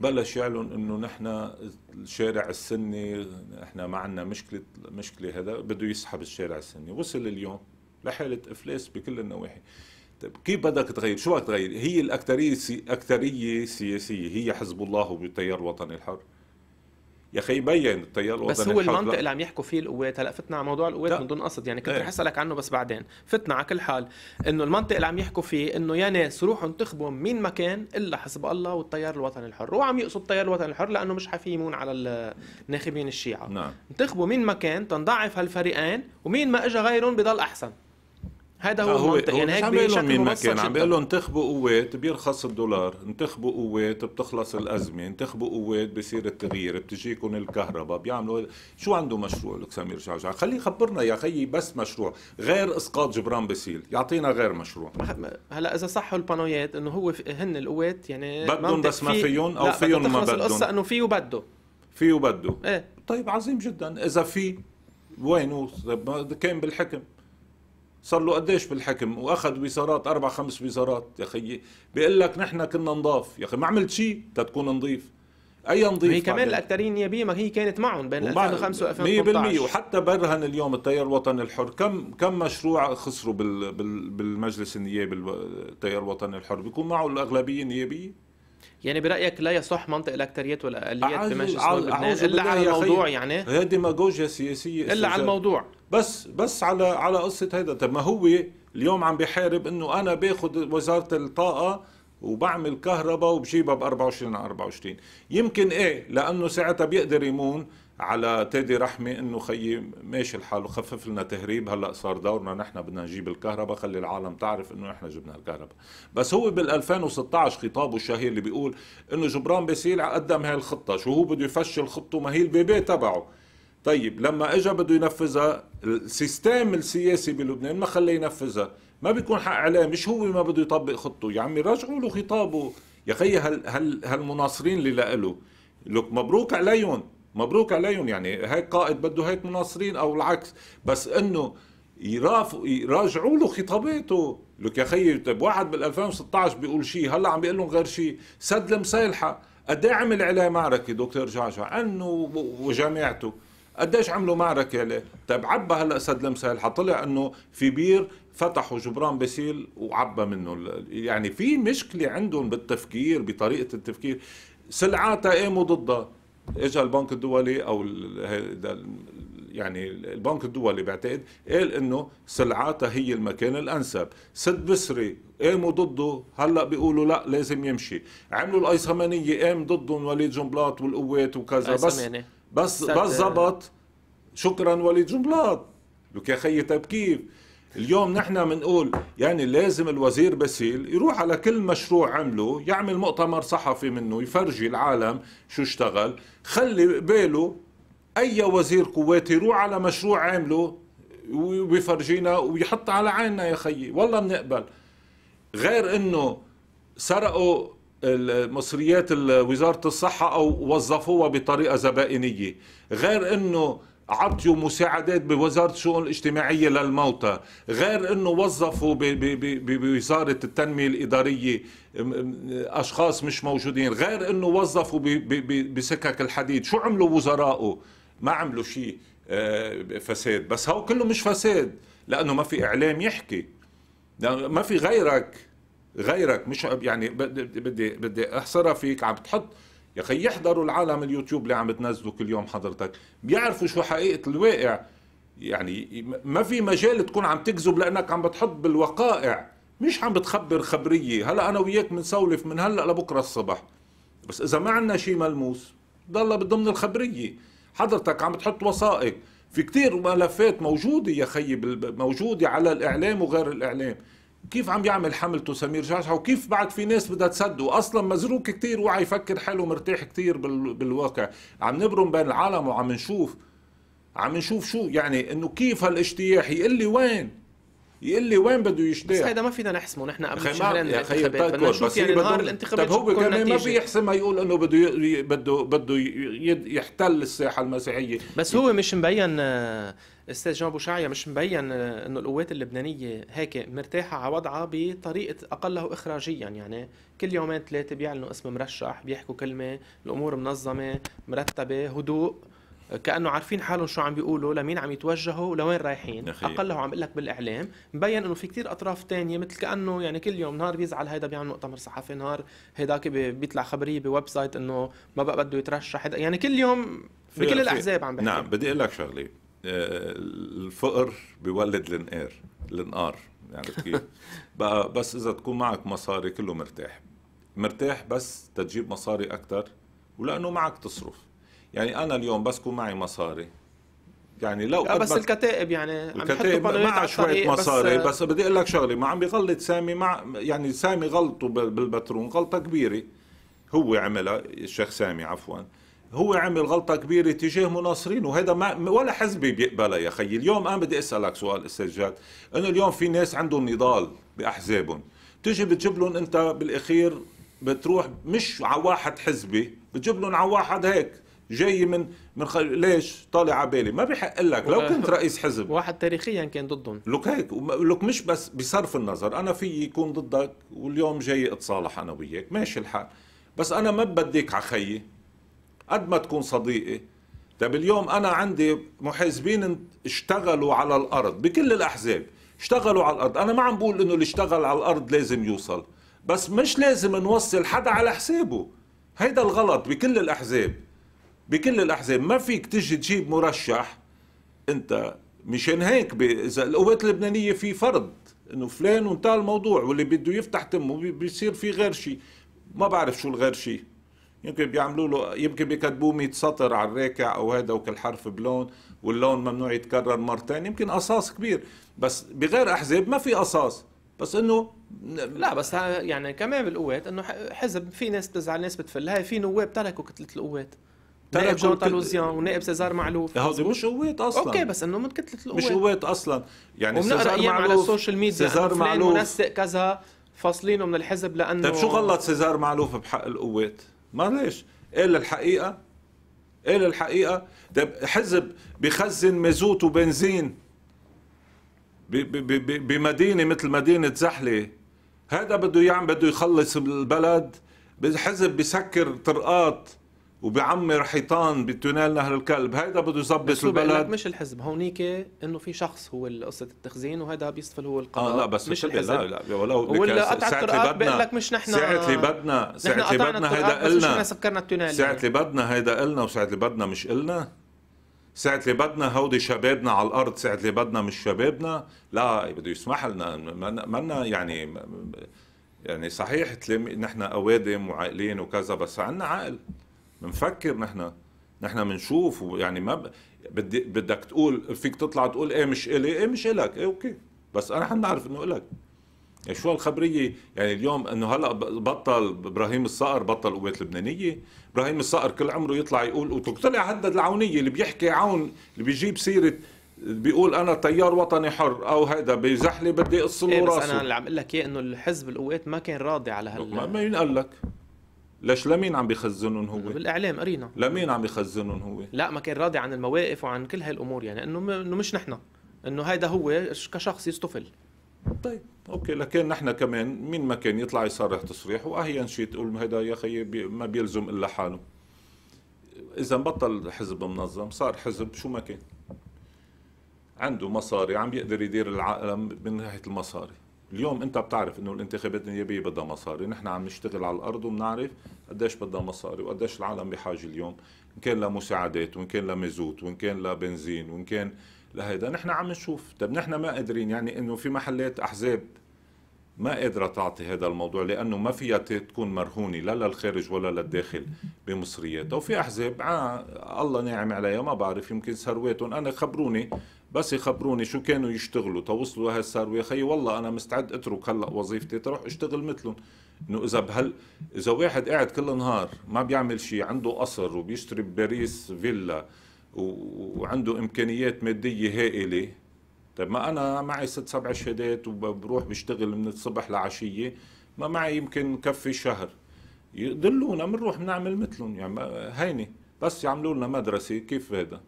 بلش يعلن انه نحن الشارع السني احنا ما عندنا مشكله مشكله هذا بده يسحب الشارع السني وصل اليوم لحاله افلاس بكل النواحي طيب كيف بدك تغير شو بدك تغير هي الاكثريه سي... اكثريه سياسيه هي حزب الله والتيار الوطني الحر يا اخي بين التيار الوطني بس هو المنطق لا. اللي عم يحكوا فيه القوات هلا فتنا على موضوع القوات من دون قصد يعني كنت إيه. رح اسالك عنه بس بعدين فتنا على كل حال انه المنطق اللي عم يحكوا فيه انه يا ناس روحوا انتخبوا مين ما كان الا حسب الله والتيار الوطني الحر وعم يقصد التيار الوطني الحر لانه مش حفيمون على الناخبين الشيعة نعم. انتخبوا مين ما كان تنضعف هالفريقين ومين ما اجى غيرهم بضل احسن هذا هو, آه، هو المنطق يعني هيك عم بيقول مين مكان عم بيقول لهم انتخبوا قوات بيرخص الدولار انتخبوا قوات بتخلص الازمه انتخبوا قوات بصير التغيير بتجيكم الكهرباء بيعملوا شو عنده مشروع لك سمير شعجع خليه يخبرنا يا خيي بس مشروع غير اسقاط جبران باسيل يعطينا غير مشروع هلا اذا صحوا البانويات انه هو هن القوات يعني بدهم بس ما فيهم او فيهم ما بدهم القصه انه فيه وبده فيه وبده ايه طيب عظيم جدا اذا في وينه كان بالحكم صار له قديش بالحكم واخذ وزارات اربع خمس وزارات يا خيي بيقول لك نحن كنا نضاف يا اخي ما عملت شيء تتكون نضيف اي نضيف هي كمان الاكثرين النيابيه ما هي كانت معهم بين 2005 و 2013 100% وحتى برهن اليوم التيار الوطني الحر كم كم مشروع خسروا بال بال بالمجلس النيابي التيار الوطني الحر بيكون معه الاغلبيه النيابيه يعني برايك لا يصح منطق الاكثريات والاقليات بمجلس الا على الموضوع يعني هي ديماغوجيا سياسيه الا على الموضوع بس بس على على قصه هيدا طب ما هو اليوم عم بيحارب انه انا باخذ وزاره الطاقه وبعمل كهرباء وبجيبها ب 24 على 24 يمكن ايه لانه ساعتها بيقدر يمون على تادي رحمه انه خيي ماشي الحال وخفف لنا تهريب هلا صار دورنا نحن بدنا نجيب الكهرباء خلي العالم تعرف انه نحن جبنا الكهرباء بس هو بال 2016 خطابه الشهير اللي بيقول انه جبران باسيل قدم هاي الخطه شو هو بده يفشل خطته ما هي البيبي تبعه طيب لما اجى بده ينفذها السيستم السياسي بلبنان ما خلى ينفذها ما بيكون حق عليه مش هو ما بده يطبق خطته يا عمي راجعوا له خطابه يا خي هال هال هالمناصرين اللي لإله لك مبروك عليهم مبروك عليهم يعني هيك قائد بده هيك مناصرين او العكس بس انه يرافقوا يراجعوا له خطاباته لك يا خيي طيب واحد بال 2016 بيقول شيء هلا عم بيقول لهم غير شيء سد المسالحه قد إيه عمل عليه معركه دكتور جعجع انه وجماعته قديش عملوا معركه عليه؟ طيب عبى هلا سد المسهل طلع انه في بير فتحوا جبران باسيل وعبى منه يعني في مشكله عندهم بالتفكير بطريقه التفكير سلعاتها قاموا ضدها اجى البنك الدولي او يعني البنك الدولي بعتقد قال انه سلعاتها هي المكان الانسب سد بسري قاموا ضده هلا بيقولوا لا لازم يمشي عملوا الايسمانيه قام ضدهم وليد جنبلاط والقوات وكذا بس بس بس زبط شكرا وليد جنبلاط لك يا خيي طيب كيف اليوم نحن بنقول يعني لازم الوزير بسيل يروح على كل مشروع عمله يعمل مؤتمر صحفي منه يفرجي العالم شو اشتغل خلي باله اي وزير قوات يروح على مشروع عمله وبيفرجينا ويحط على عيننا يا خيي والله بنقبل غير انه سرقوا المصريات وزارة الصحة أو وظفوها بطريقة زبائنية غير أنه عطيوا مساعدات بوزارة الشؤون الاجتماعية للموتى غير أنه وظفوا بوزارة التنمية الإدارية أشخاص مش موجودين غير أنه وظفوا بسكك الحديد شو عملوا وزراءه ما عملوا شيء آه، فساد بس هو كله مش فساد لأنه ما في إعلام يحكي ما في غيرك غيرك مش يعني بدي بدي بدي احصرها فيك عم تحط يا اخي يحضروا العالم اليوتيوب اللي عم تنزله كل يوم حضرتك بيعرفوا شو حقيقه الواقع يعني ما في مجال تكون عم تكذب لانك عم بتحط بالوقائع مش عم بتخبر خبريه هلا انا وياك بنسولف من هلا لبكره الصبح بس اذا ما عندنا شيء ملموس ضلها بضمن الخبريه حضرتك عم بتحط وثائق في كتير ملفات موجوده يا خيي موجوده على الاعلام وغير الاعلام كيف عم يعمل حملته سمير جعجع وكيف بعد في ناس بدها تسده اصلا مزروك كثير وعي يفكر حاله مرتاح كثير بالواقع عم نبرم بين العالم وعم نشوف عم نشوف شو يعني انه كيف هالاجتياح يقول لي وين يقول لي وين بده يشتغل بس هيدا ما فينا نحسمه نحن قبل شهرين يا طيب بدنا نشوف يعني نهار الانتخابات طب هو كمان يعني ما بيحسم ما يقول انه بده بده بده يحتل الساحه المسيحيه بس هو مش مبين آه، استاذ جان ابو شعيا مش مبين آه، انه القوات اللبنانيه هيك مرتاحه على وضعها بطريقه اقله اخراجيا يعني كل يومين ثلاثه بيعلنوا اسم مرشح بيحكوا كلمه الامور منظمه مرتبه هدوء كانه عارفين حالهم شو عم بيقولوا لمين عم يتوجهوا لوين رايحين اقله عم بقول لك بالاعلام مبين انه في كثير اطراف تانية مثل كانه يعني كل يوم نهار بيزعل هيدا بيعمل مؤتمر صحفي نهار هيداك بيطلع خبريه بويب سايت انه ما بقى بده يترشح هيدا يعني كل يوم بكل الاحزاب عم بحكي نعم بدي اقول لك شغله آه، الفقر بيولد الانقار الانقار عرفت يعني كيف؟ بقى بس اذا تكون معك مصاري كله مرتاح مرتاح بس تجيب مصاري اكثر ولانه معك تصرف يعني انا اليوم كون معي مصاري يعني لو بس, بس الكتائب يعني الكتائب مع شوية مصاري بس, بس بدي اقول لك شغله ما عم بغلط سامي مع يعني سامي غلطه بالبترون غلطه كبيره هو عملها الشيخ سامي عفوا هو عمل غلطه كبيره تجاه مناصرين وهذا ما ولا حزبي بيقبلها يا خيي اليوم انا بدي اسالك سؤال استاذ جاد انه اليوم في ناس عندهم نضال باحزابهم تجي بتجيب لهم انت بالاخير بتروح مش على واحد حزبي بتجيب لهم على واحد هيك جاي من من خل... ليش طالع على بالي ما بحق لك لو كنت رئيس حزب واحد تاريخيا كان ضدهم لك هيك لك مش بس بصرف النظر انا في يكون ضدك واليوم جاي اتصالح انا وياك ماشي الحال بس انا ما بديك على خيي قد ما تكون صديقي طيب اليوم انا عندي محاسبين اشتغلوا على الارض بكل الاحزاب اشتغلوا على الارض انا ما عم بقول انه اللي اشتغل على الارض لازم يوصل بس مش لازم نوصل حدا على حسابه هيدا الغلط بكل الاحزاب بكل الاحزاب ما فيك تجي تجيب مرشح انت مشان هيك اذا القوات اللبنانيه في فرض انه فلان وانتهى الموضوع واللي بده يفتح تمه بيصير في غير شيء ما بعرف شو الغير شيء يمكن بيعملوا له يمكن بيكتبوا 100 سطر على الراكع او هذا وكل حرف بلون واللون ممنوع يتكرر مرتين يمكن قصاص كبير بس بغير احزاب ما في قصاص بس انه لا بس يعني كمان بالقوات انه حزب في ناس بتزعل ناس بتفل هاي في نواب تركوا كتله القوات نائب جون تالوزيان ونائب سيزار معلوف هذا مش قوات اصلا اوكي بس انه من كتله القوات مش قوات اصلا يعني سيزار معلوف على السوشيال ميديا سيزار معلوف منسق كذا فاصلينه من الحزب لانه طيب شو غلط سيزار معلوف بحق القوات؟ معلش قال إيه الحقيقه قال إيه الحقيقه طيب حزب بخزن مازوت وبنزين بمدينه مثل مدينه زحله هذا بده يعمل بده يخلص البلد حزب بسكر طرقات وبيعمر حيطان بتونال نهر الكلب هيدا بده يظبط البلد مش الحزب هونيك انه في شخص هو قصه التخزين وهيدا بيصفل هو القضاء آه لا بس مش الحزب لا لا ولو ولا قطع بدنا لك مش نحن ساعة اللي بدنا ساعة اللي بدنا هيدا قلنا نحن سكرنا التونال ساعة اللي بدنا هيدا قلنا وساعة اللي بدنا مش قلنا ساعة اللي بدنا هودي شبابنا على الارض ساعة اللي بدنا مش شبابنا لا بده يسمح لنا منا يعني يعني صحيح نحن اوادم وعاقلين وكذا بس عنا عقل بنفكر نحن نحن بنشوف يعني ما بدي بدك تقول فيك تطلع تقول ايه مش الي ايه مش الك ايه اوكي بس انا حنعرف انه الك يعني شو هالخبريه يعني اليوم انه هلا بطل ابراهيم الصقر بطل قوات لبنانيه ابراهيم الصقر كل عمره يطلع يقول وطلع هدد العونيه اللي بيحكي عون اللي بيجيب سيره بيقول انا تيار وطني حر او هيدا بيزحلي بدي اقص له إيه بس راسه انا اللي عم اقول لك اياه انه الحزب القوات ما كان راضي على هال ما مين قال لك ليش لمين عم بيخزنهم هو؟ بالاعلام قرينا لمين عم بيخزنهم هو؟ لا ما كان راضي عن المواقف وعن كل هالامور يعني انه م... انه مش نحن انه هيدا هو كشخص يستفل طيب اوكي لكن نحن كمان مين ما كان يطلع يصرح تصريح واهين شيء تقول هيدا يا اخي بي... ما بيلزم الا حاله اذا بطل حزب منظم صار حزب شو ما كان عنده مصاري عم بيقدر يدير العالم من ناحيه المصاري اليوم انت بتعرف انه الانتخابات النيابيه بدها مصاري، نحن عم نشتغل على الارض وبنعرف قديش بدها مصاري وقديش العالم بحاجه اليوم، ان كان لمساعدات وان كان لمازوت وان كان لبنزين وان كان لهيدا، نحن عم نشوف، طب نحن ما قادرين يعني انه في محلات احزاب ما قادرة تعطي هذا الموضوع لأنه ما فيها تكون مرهونة لا للخارج ولا للداخل بمصرياتها وفي أحزاب آه الله ناعم عليها ما بعرف يمكن ثرواتهم أنا خبروني بس يخبروني شو كانوا يشتغلوا توصلوا لهالثروه خي والله انا مستعد اترك هلا وظيفتي تروح اشتغل مثلهم انه اذا بهل اذا واحد قاعد كل نهار ما بيعمل شيء عنده قصر وبيشتري بباريس فيلا وعنده امكانيات ماديه هائله طيب ما انا معي ست سبع شهادات وبروح بشتغل من الصبح لعشيه ما معي يمكن كفي شهر يضلونا بنروح بنعمل مثلهم يعني هينه بس يعملوا لنا مدرسه كيف هذا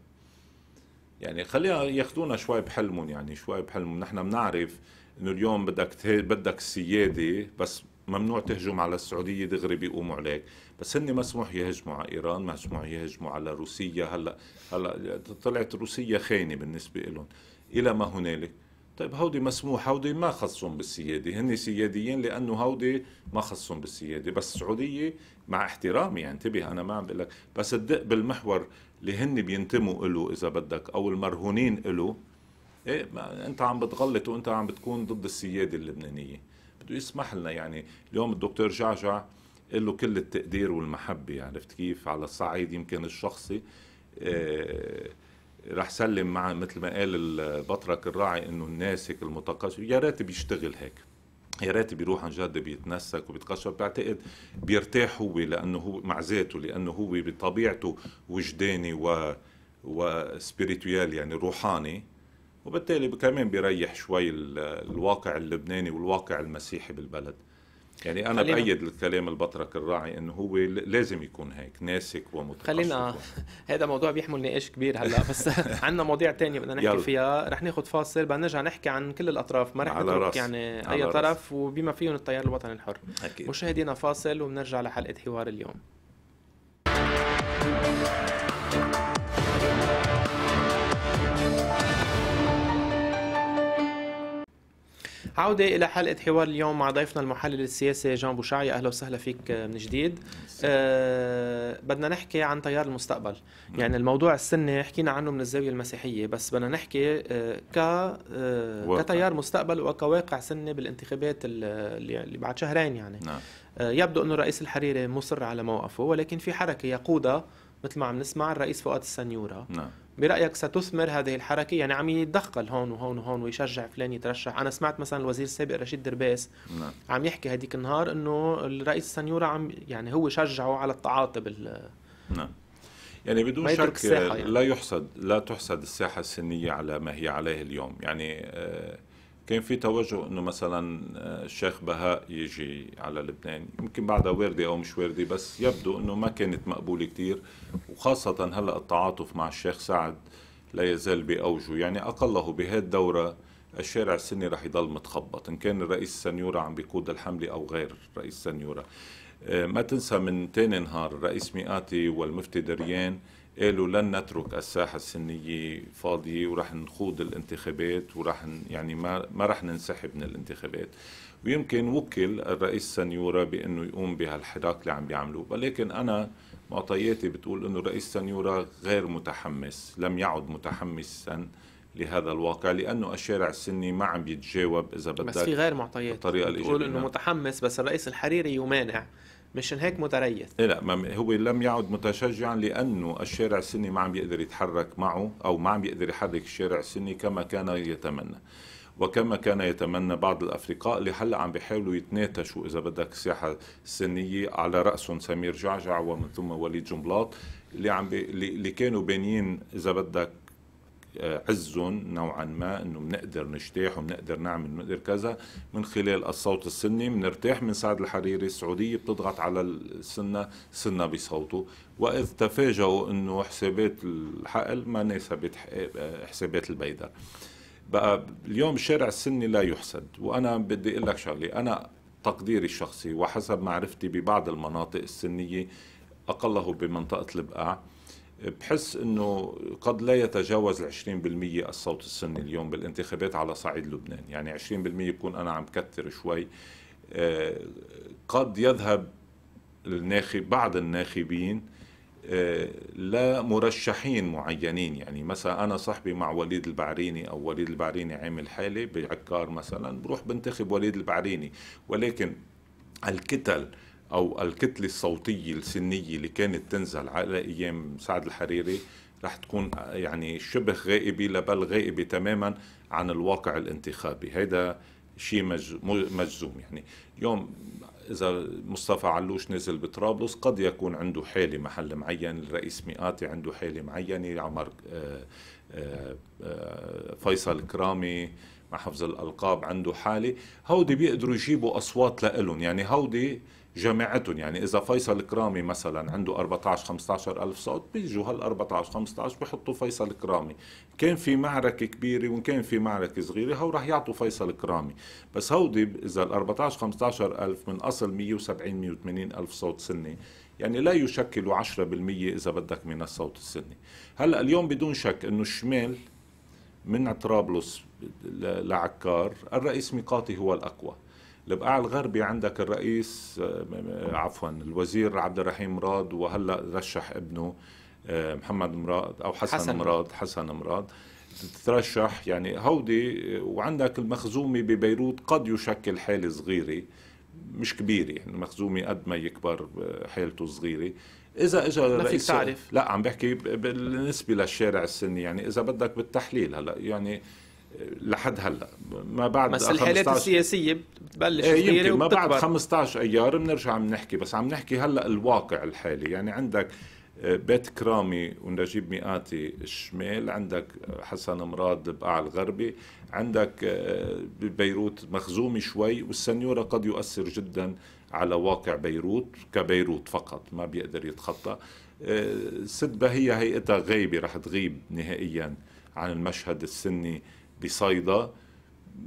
يعني خلينا ياخذونا شوي بحلمهم يعني شوي بحلمهم نحن بنعرف انه اليوم بدك بدك سياده بس ممنوع تهجم على السعوديه دغري بيقوموا عليك بس هن مسموح يهجموا على ايران مسموح يهجموا على روسيا هلا هلا طلعت روسيا خاينه بالنسبه لهم الى ما هنالك طيب هودي مسموح هودي ما خصهم بالسيادة هن سياديين لأنه هودي ما خصهم بالسيادة بس السعودية مع احترامي يعني انتبه أنا ما عم بقول لك بس الدق بالمحور اللي هن بينتموا له اذا بدك او المرهونين له إيه ما انت عم بتغلط وانت عم بتكون ضد السياده اللبنانيه بده يسمح لنا يعني اليوم الدكتور جعجع له كل التقدير والمحبه عرفت كيف على الصعيد يمكن الشخصي إيه رح سلم مع مثل ما قال البطرك الراعي انه الناس هيك المتقاسم يا ريت بيشتغل هيك يا ريت بيروح عن جد بيتنسك وبيتقشر بعتقد بيرتاح هو لانه هو مع ذاته لانه هو بطبيعته وجداني و وسبيريتويال يعني روحاني وبالتالي كمان بيريح شوي الواقع اللبناني والواقع المسيحي بالبلد يعني انا خلينا. بايد الكلام البطرك الراعي انه هو لازم يكون هيك ناسك ومتخصص خلينا هذا موضوع بيحمل نقاش كبير هلا بس عندنا مواضيع تانية بدنا نحكي فيها رح ناخذ فاصل بدنا نرجع نحكي عن كل الاطراف ما رح نترك يعني اي طرف وبما فيهم التيار الوطني الحر أكيد. مشاهدينا فاصل وبنرجع لحلقه حوار اليوم عودة إلى حلقة حوار اليوم مع ضيفنا المحلل السياسي جان بوشعي أهلا وسهلا فيك من جديد أه بدنا نحكي عن تيار المستقبل يعني الموضوع السني حكينا عنه من الزاوية المسيحية بس بدنا نحكي آه، ك آه، كتيار مستقبل وكواقع سني بالانتخابات اللي بعد شهرين يعني نعم. آه، يبدو أنه الرئيس الحريري مصر على موقفه ولكن في حركة يقودها مثل ما عم نسمع الرئيس فؤاد السنيورة نعم. برايك ستثمر هذه الحركه يعني عم يتدخل هون وهون وهون ويشجع فلان يترشح انا سمعت مثلا الوزير السابق رشيد درباس نعم. عم يحكي هديك النهار انه الرئيس السنيوره عم يعني هو شجعه على التعاطي بال نعم يعني بدون شك يعني. لا يحسد لا تحسد الساحه السنيه على ما هي عليه اليوم يعني آه كان في توجه انه مثلا آه، الشيخ بهاء يجي على لبنان يمكن بعدها وردي او مش وردي بس يبدو انه ما كانت مقبوله كثير وخاصه هلا التعاطف مع الشيخ سعد لا يزال باوجه يعني اقله بهذه الدوره الشارع السني رح يضل متخبط ان كان الرئيس سنيورا عم بيقود الحمله او غير الرئيس سنيورا آه، ما تنسى من تاني نهار الرئيس مئاتي والمفتي دريان قالوا لن نترك الساحه السنيه فاضيه ورح نخوض الانتخابات ورح يعني ما ما رح ننسحب من الانتخابات ويمكن وكل الرئيس سنيورا بانه يقوم بهالحراك اللي عم بيعملوه ولكن انا معطياتي بتقول انه الرئيس سنيورا غير متحمس لم يعد متحمسا لهذا الواقع لانه الشارع السني ما عم بيتجاوب اذا بدك بس في غير معطيات بتقول انه نعم. متحمس بس الرئيس الحريري يمانع مشان هيك متريث إيه لا ما هو لم يعد متشجعا لانه الشارع السني ما عم بيقدر يتحرك معه او ما عم بيقدر يحرك الشارع السني كما كان يتمنى وكما كان يتمنى بعض الافرقاء اللي هلا عم بيحاولوا يتناتشوا اذا بدك الساحه السنيه على راسهم سمير جعجع ومن ثم وليد جنبلاط اللي عم بي... اللي كانوا بانيين اذا بدك عزهم نوعا ما انه بنقدر نجتاح وبنقدر نعمل بنقدر كذا من خلال الصوت السني بنرتاح من سعد الحريري السعوديه بتضغط على السنه سنه بصوته واذ تفاجئوا انه حسابات الحقل ما ناسبت حسابات البيدر بقى اليوم الشارع السني لا يحسد وانا بدي اقول لك شغله انا تقديري الشخصي وحسب معرفتي ببعض المناطق السنيه اقله بمنطقه البقاع بحس انه قد لا يتجاوز ال 20% الصوت السني اليوم بالانتخابات على صعيد لبنان، يعني 20% بكون انا عم كثر شوي آه، قد يذهب الناخب بعض الناخبين آه، لمرشحين معينين يعني مثلا انا صاحبي مع وليد البعريني او وليد البعريني عامل حالي بعكار مثلا بروح بنتخب وليد البعريني ولكن الكتل او الكتله الصوتيه السنيه اللي كانت تنزل على ايام سعد الحريري رح تكون يعني شبه غائبه لبل غائبه تماما عن الواقع الانتخابي هذا شيء مجزوم يعني اليوم اذا مصطفى علوش نزل بطرابلس قد يكون عنده حاله محل معين الرئيس مئاتي عنده حاله معينه عمر آه، آه، آه، فيصل كرامي مع حفظ الالقاب عنده حاله هودي بيقدروا يجيبوا اصوات لهم، يعني هودي جامعتهم يعني اذا فيصل كرامي مثلا عنده 14 15 الف صوت بيجوا هال 14 15 بحطوا فيصل كرامي كان في معركه كبيره وان كان في معركه صغيره هو رح يعطوا فيصل كرامي بس هودي اذا ال 14 15 الف من اصل 170 180 الف صوت سني يعني لا يشكلوا 10% اذا بدك من الصوت السني هلا اليوم بدون شك انه الشمال من طرابلس لعكار الرئيس ميقاتي هو الاقوى البقاع الغربي عندك الرئيس آه، عفوا الوزير عبد الرحيم مراد وهلا رشح ابنه آه، محمد مراد او حسن, حسن مراد حسن مراد تترشح يعني هودي آه، وعندك المخزومي ببيروت قد يشكل حاله صغيره مش كبيره يعني المخزومي قد ما يكبر حالته صغيره اذا اجى ما فيك تعرف لا عم بحكي بالنسبه للشارع السني يعني اذا بدك بالتحليل هلا يعني لحد هلا ما بعد بس الحالات السياسيه بتبلش إيه، يمكن ما بعد 15 ايار بنرجع بنحكي بس عم نحكي هلا الواقع الحالي يعني عندك آه، بيت كرامي ونجيب مئاتي الشمال عندك آه، حسن مراد بقاع الغربي عندك آه، ببيروت مخزومي شوي والسنيورة قد يؤثر جدا على واقع بيروت كبيروت فقط ما بيقدر يتخطى سد بهية هيئتها غيبة رح تغيب نهائيا عن المشهد السني بصيدا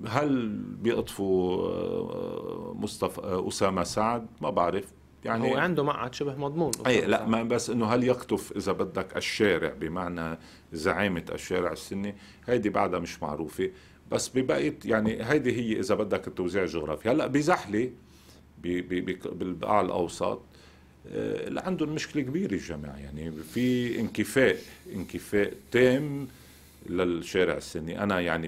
هل بيقطفوا آه، مصطفى آه، اسامه سعد ما بعرف يعني هو عنده مقعد شبه مضمون اي لا ما بس انه هل يقطف اذا بدك الشارع بمعنى زعامه الشارع السني هيدي بعدها مش معروفه بس ببقيت يعني هيدي هي اذا بدك التوزيع الجغرافي هلا بزحله بالبقاع الاوسط آه، عندهم مشكله كبيره الجماعه يعني في انكفاء انكفاء تام للشارع السني أنا يعني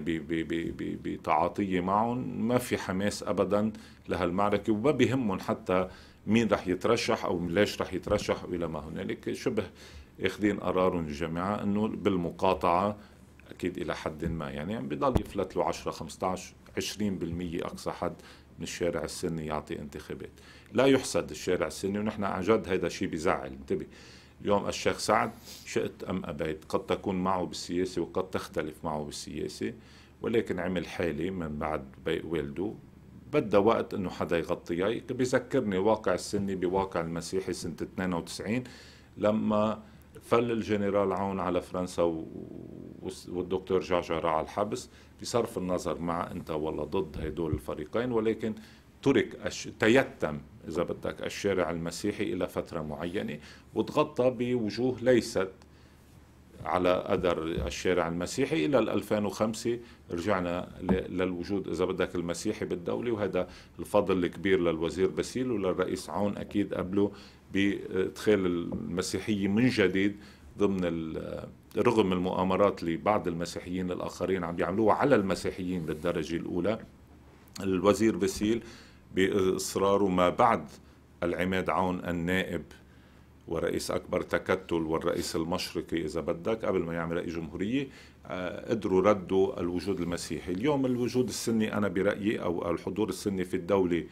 بتعاطيي معهم ما في حماس أبدا لهالمعركة وما بهمهم حتى مين رح يترشح أو ليش رح يترشح وإلى ما هنالك شبه اخذين قرارهم الجماعة أنه بالمقاطعة أكيد إلى حد ما يعني, يعني بضل يفلت له 10 15 20% أقصى حد من الشارع السني يعطي انتخابات لا يحسد الشارع السني ونحن عن جد هذا شيء بزعل انتبه اليوم الشيخ سعد شئت أم أبيت قد تكون معه بالسياسة وقد تختلف معه بالسياسة ولكن عمل حالة من بعد والده بدأ وقت انه حدا يغطيها بيذكرني واقع السني بواقع المسيحي سنه 92 لما فل الجنرال عون على فرنسا والدكتور جعجع على الحبس بصرف النظر مع انت ولا ضد هدول الفريقين ولكن ترك تيتم إذا بدك الشارع المسيحي إلى فترة معينة وتغطى بوجوه ليست على قدر الشارع المسيحي إلى 2005 رجعنا للوجود إذا بدك المسيحي بالدولة وهذا الفضل الكبير للوزير بسيل وللرئيس عون أكيد قبله بإدخال المسيحية من جديد ضمن رغم المؤامرات اللي بعض المسيحيين الآخرين عم يعملوها على المسيحيين بالدرجة الأولى الوزير بسيل بإصراره ما بعد العماد عون النائب ورئيس أكبر تكتل والرئيس المشرقي إذا بدك قبل ما يعمل رئيس جمهورية آه، قدروا ردوا الوجود المسيحي اليوم الوجود السني أنا برأيي أو الحضور السني في الدولة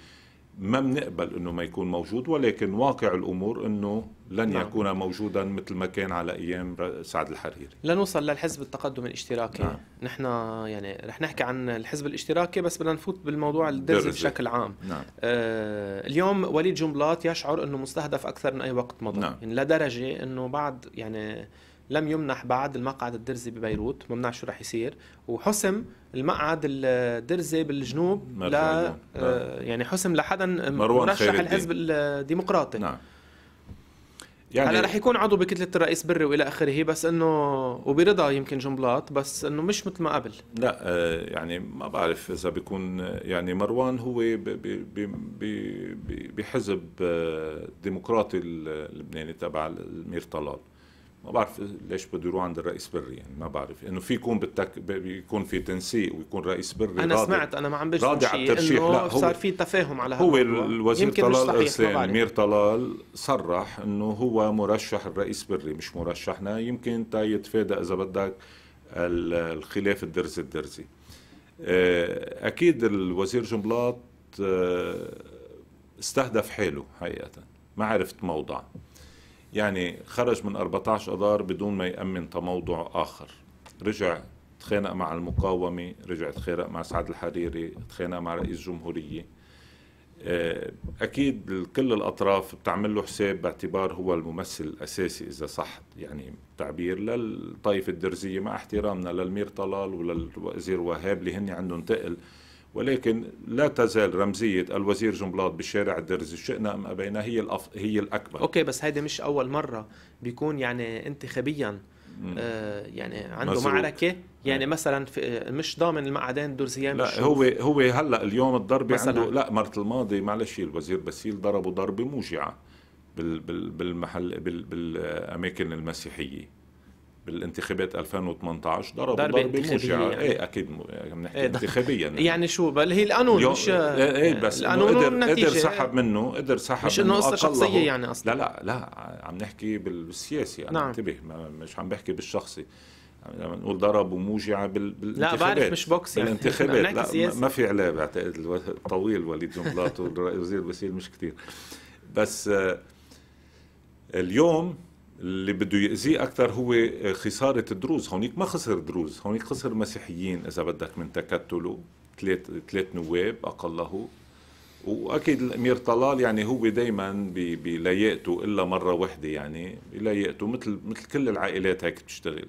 ما بنقبل انه ما يكون موجود ولكن واقع الامور انه لن نعم. يكون موجودا مثل ما كان على ايام سعد الحريري لنوصل للحزب التقدم الاشتراكي نعم. نحن يعني رح نحكي عن الحزب الاشتراكي بس بدنا نفوت بالموضوع الدرزي بشكل عام نعم. آه اليوم وليد جنبلاط يشعر انه مستهدف اكثر من اي وقت مضى نعم. يعني لدرجه انه بعد يعني لم يمنح بعد المقعد الدرزي ببيروت ما بنعرف شو رح يصير وحسم المقعد الدرزي بالجنوب ل نعم. آه، يعني حسم لحدا مرشح الحزب الديمقراطي نعم يعني هلا رح يكون عضو بكتله الرئيس بري والى اخره بس انه وبرضا يمكن جنبلاط بس انه مش مثل ما قبل لا آه، يعني ما بعرف اذا بيكون يعني مروان هو بحزب آه، ديمقراطي اللبناني تبع الامير طلال ما بعرف ليش بده يروح عند الرئيس بري يعني ما بعرف انه في يكون بالتك بيكون في تنسيق ويكون رئيس بري انا راضي سمعت انا ما عم بجزم راضي على الترشيح هو صار في تفاهم على هو الوزير طلال ارسلان مير طلال صرح انه هو مرشح الرئيس بري مش مرشحنا يمكن تا يتفادى اذا بدك الخلاف الدرزي الدرزي آه، اكيد الوزير جنبلاط آه، استهدف حاله حقيقه ما عرفت موضع يعني خرج من 14 اذار بدون ما يامن تموضع اخر رجع تخانق مع المقاومه رجع تخانق مع سعد الحريري تخانق مع رئيس الجمهوريه آه، اكيد كل الاطراف بتعمل له حساب باعتبار هو الممثل الاساسي اذا صح يعني تعبير للطائفه الدرزيه مع احترامنا للمير طلال وللوزير وهاب اللي هن عندهم تقل ولكن لا تزال رمزيه الوزير جنبلاط بالشارع الدرزي شئنا ام ابينا هي الأف... هي الاكبر اوكي بس هيدي مش اول مره بيكون يعني انتخابيا آه يعني عنده مزروق. معركه يعني نعم. مثلا في مش ضامن المقعدين الدرزيان لا هو هو هلا اليوم الضربه عنده لا مرة الماضي معلش الوزير بسيل ضربه ضربه موجعه بالمحل بالاماكن المسيحيه بالانتخابات 2018 ضرب ضربة موجعة يعني. ايه, إيه. اكيد يعني بنحكي ايه انتخابيا يعني. يعني شو بل هي القانون مش ايه, ايه بس القانون قدر قدر سحب منه قدر سحب مش انه قصة شخصية يعني اصلا لا لا لا عم نحكي بالسياسي يعني نعم. انتبه مش عم بحكي بالشخصي يعني لما نقول ضرب وموجعة بالانتخابات لا بعرف مش بوكس يعني بالانتخابات لا سياسي. ما في علاقة بعتقد طويل وليد جنبلاط وزير بسيل مش كثير بس آه، اليوم اللي بده يأذيه أكثر هو آه، خسارة الدروز هونيك ما خسر دروز هونيك خسر مسيحيين إذا بدك من تكتله ثلاث ثلاث نواب أقله واكيد الامير طلال يعني هو دائما بلايقته الا مره واحده يعني بلايقته مثل مثل كل العائلات هيك بتشتغل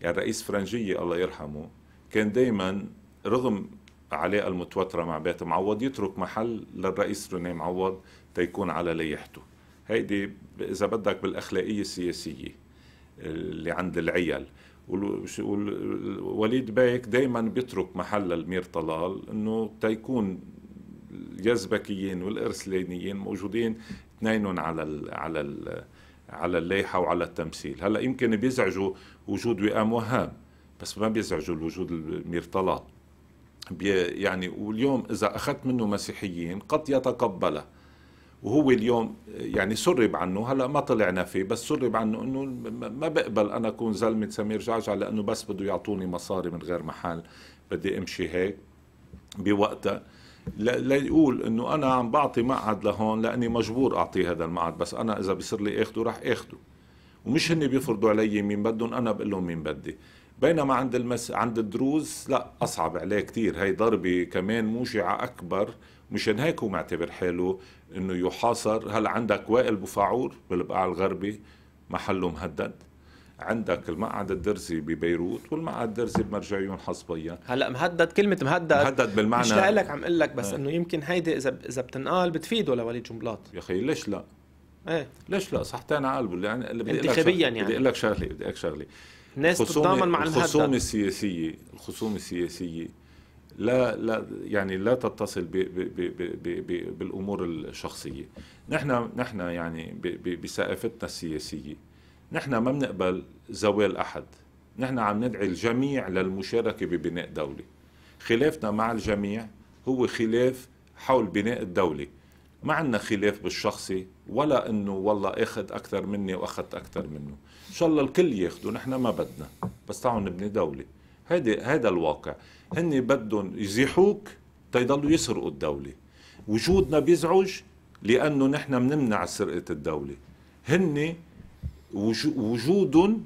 يعني رئيس فرنجيه الله يرحمه كان دائما رغم العلاقه المتوتره مع بيت معوض يترك محل للرئيس روني معوض تيكون على ليحته هيدي اذا بدك بالاخلاقيه السياسيه اللي عند العيال ووليد بايك دائما بيترك محل الامير طلال انه تيكون اليزبكيين والارسلانيين موجودين اثنينهم على الـ على الـ على اللائحه وعلى التمثيل هلا يمكن بيزعجوا وجود وئام وهام بس ما بيزعجوا الوجود المير طلال يعني واليوم اذا اخذت منه مسيحيين قد يتقبله وهو اليوم يعني سرب عنه هلا ما طلعنا فيه بس سرب عنه انه ما بقبل انا اكون زلمه سمير جعجع لانه بس بده يعطوني مصاري من غير محل بدي امشي هيك بوقتها ليقول انه انا عم بعطي مقعد لهون لاني مجبور اعطيه هذا المقعد بس انا اذا بصير لي اخده راح اخده ومش هن بيفرضوا علي مين بدهم انا بقول لهم مين بدي بينما عند المس... عند الدروز لا اصعب عليه كثير هي ضربه كمان موجعه اكبر مشان هيك هو معتبر حاله انه يحاصر هلا عندك وائل بفاعور بالبقاع الغربي محله مهدد عندك المقعد الدرزي ببيروت والمقعد الدرزي بمرجعيون حصبيا هلا مهدد كلمه مهدد مهدد بالمعنى مش لك عم اقول لك بس آه. انه يمكن هيدي اذا اذا بتنقال بتفيده لوليد جنبلاط يا اخي ليش لا؟ ايه ليش لا صحتين على قلبه يعني انتخابيا يعني بدي اقول لك شغله بدي اقول لك شغله الناس بتتضامن مع المهدد الخصومه السياسيه الخصومه السياسيه لا لا يعني لا تتصل بـ بـ بـ بالامور الشخصيه نحن نحن يعني بثقافتنا السياسيه نحن ما بنقبل زوال احد نحن عم ندعي الجميع للمشاركه ببناء دوله خلافنا مع الجميع هو خلاف حول بناء الدوله ما عندنا خلاف بالشخصي ولا انه والله اخذ اكثر مني واخذت اكثر منه ان شاء الله الكل ياخذوا نحن ما بدنا بس تعالوا نبني دوله هيدي هذا الواقع هن بدهم يزيحوك تيضلوا يسرقوا الدولة وجودنا بيزعج لأنه نحن بنمنع سرقة الدولة هن وجودهم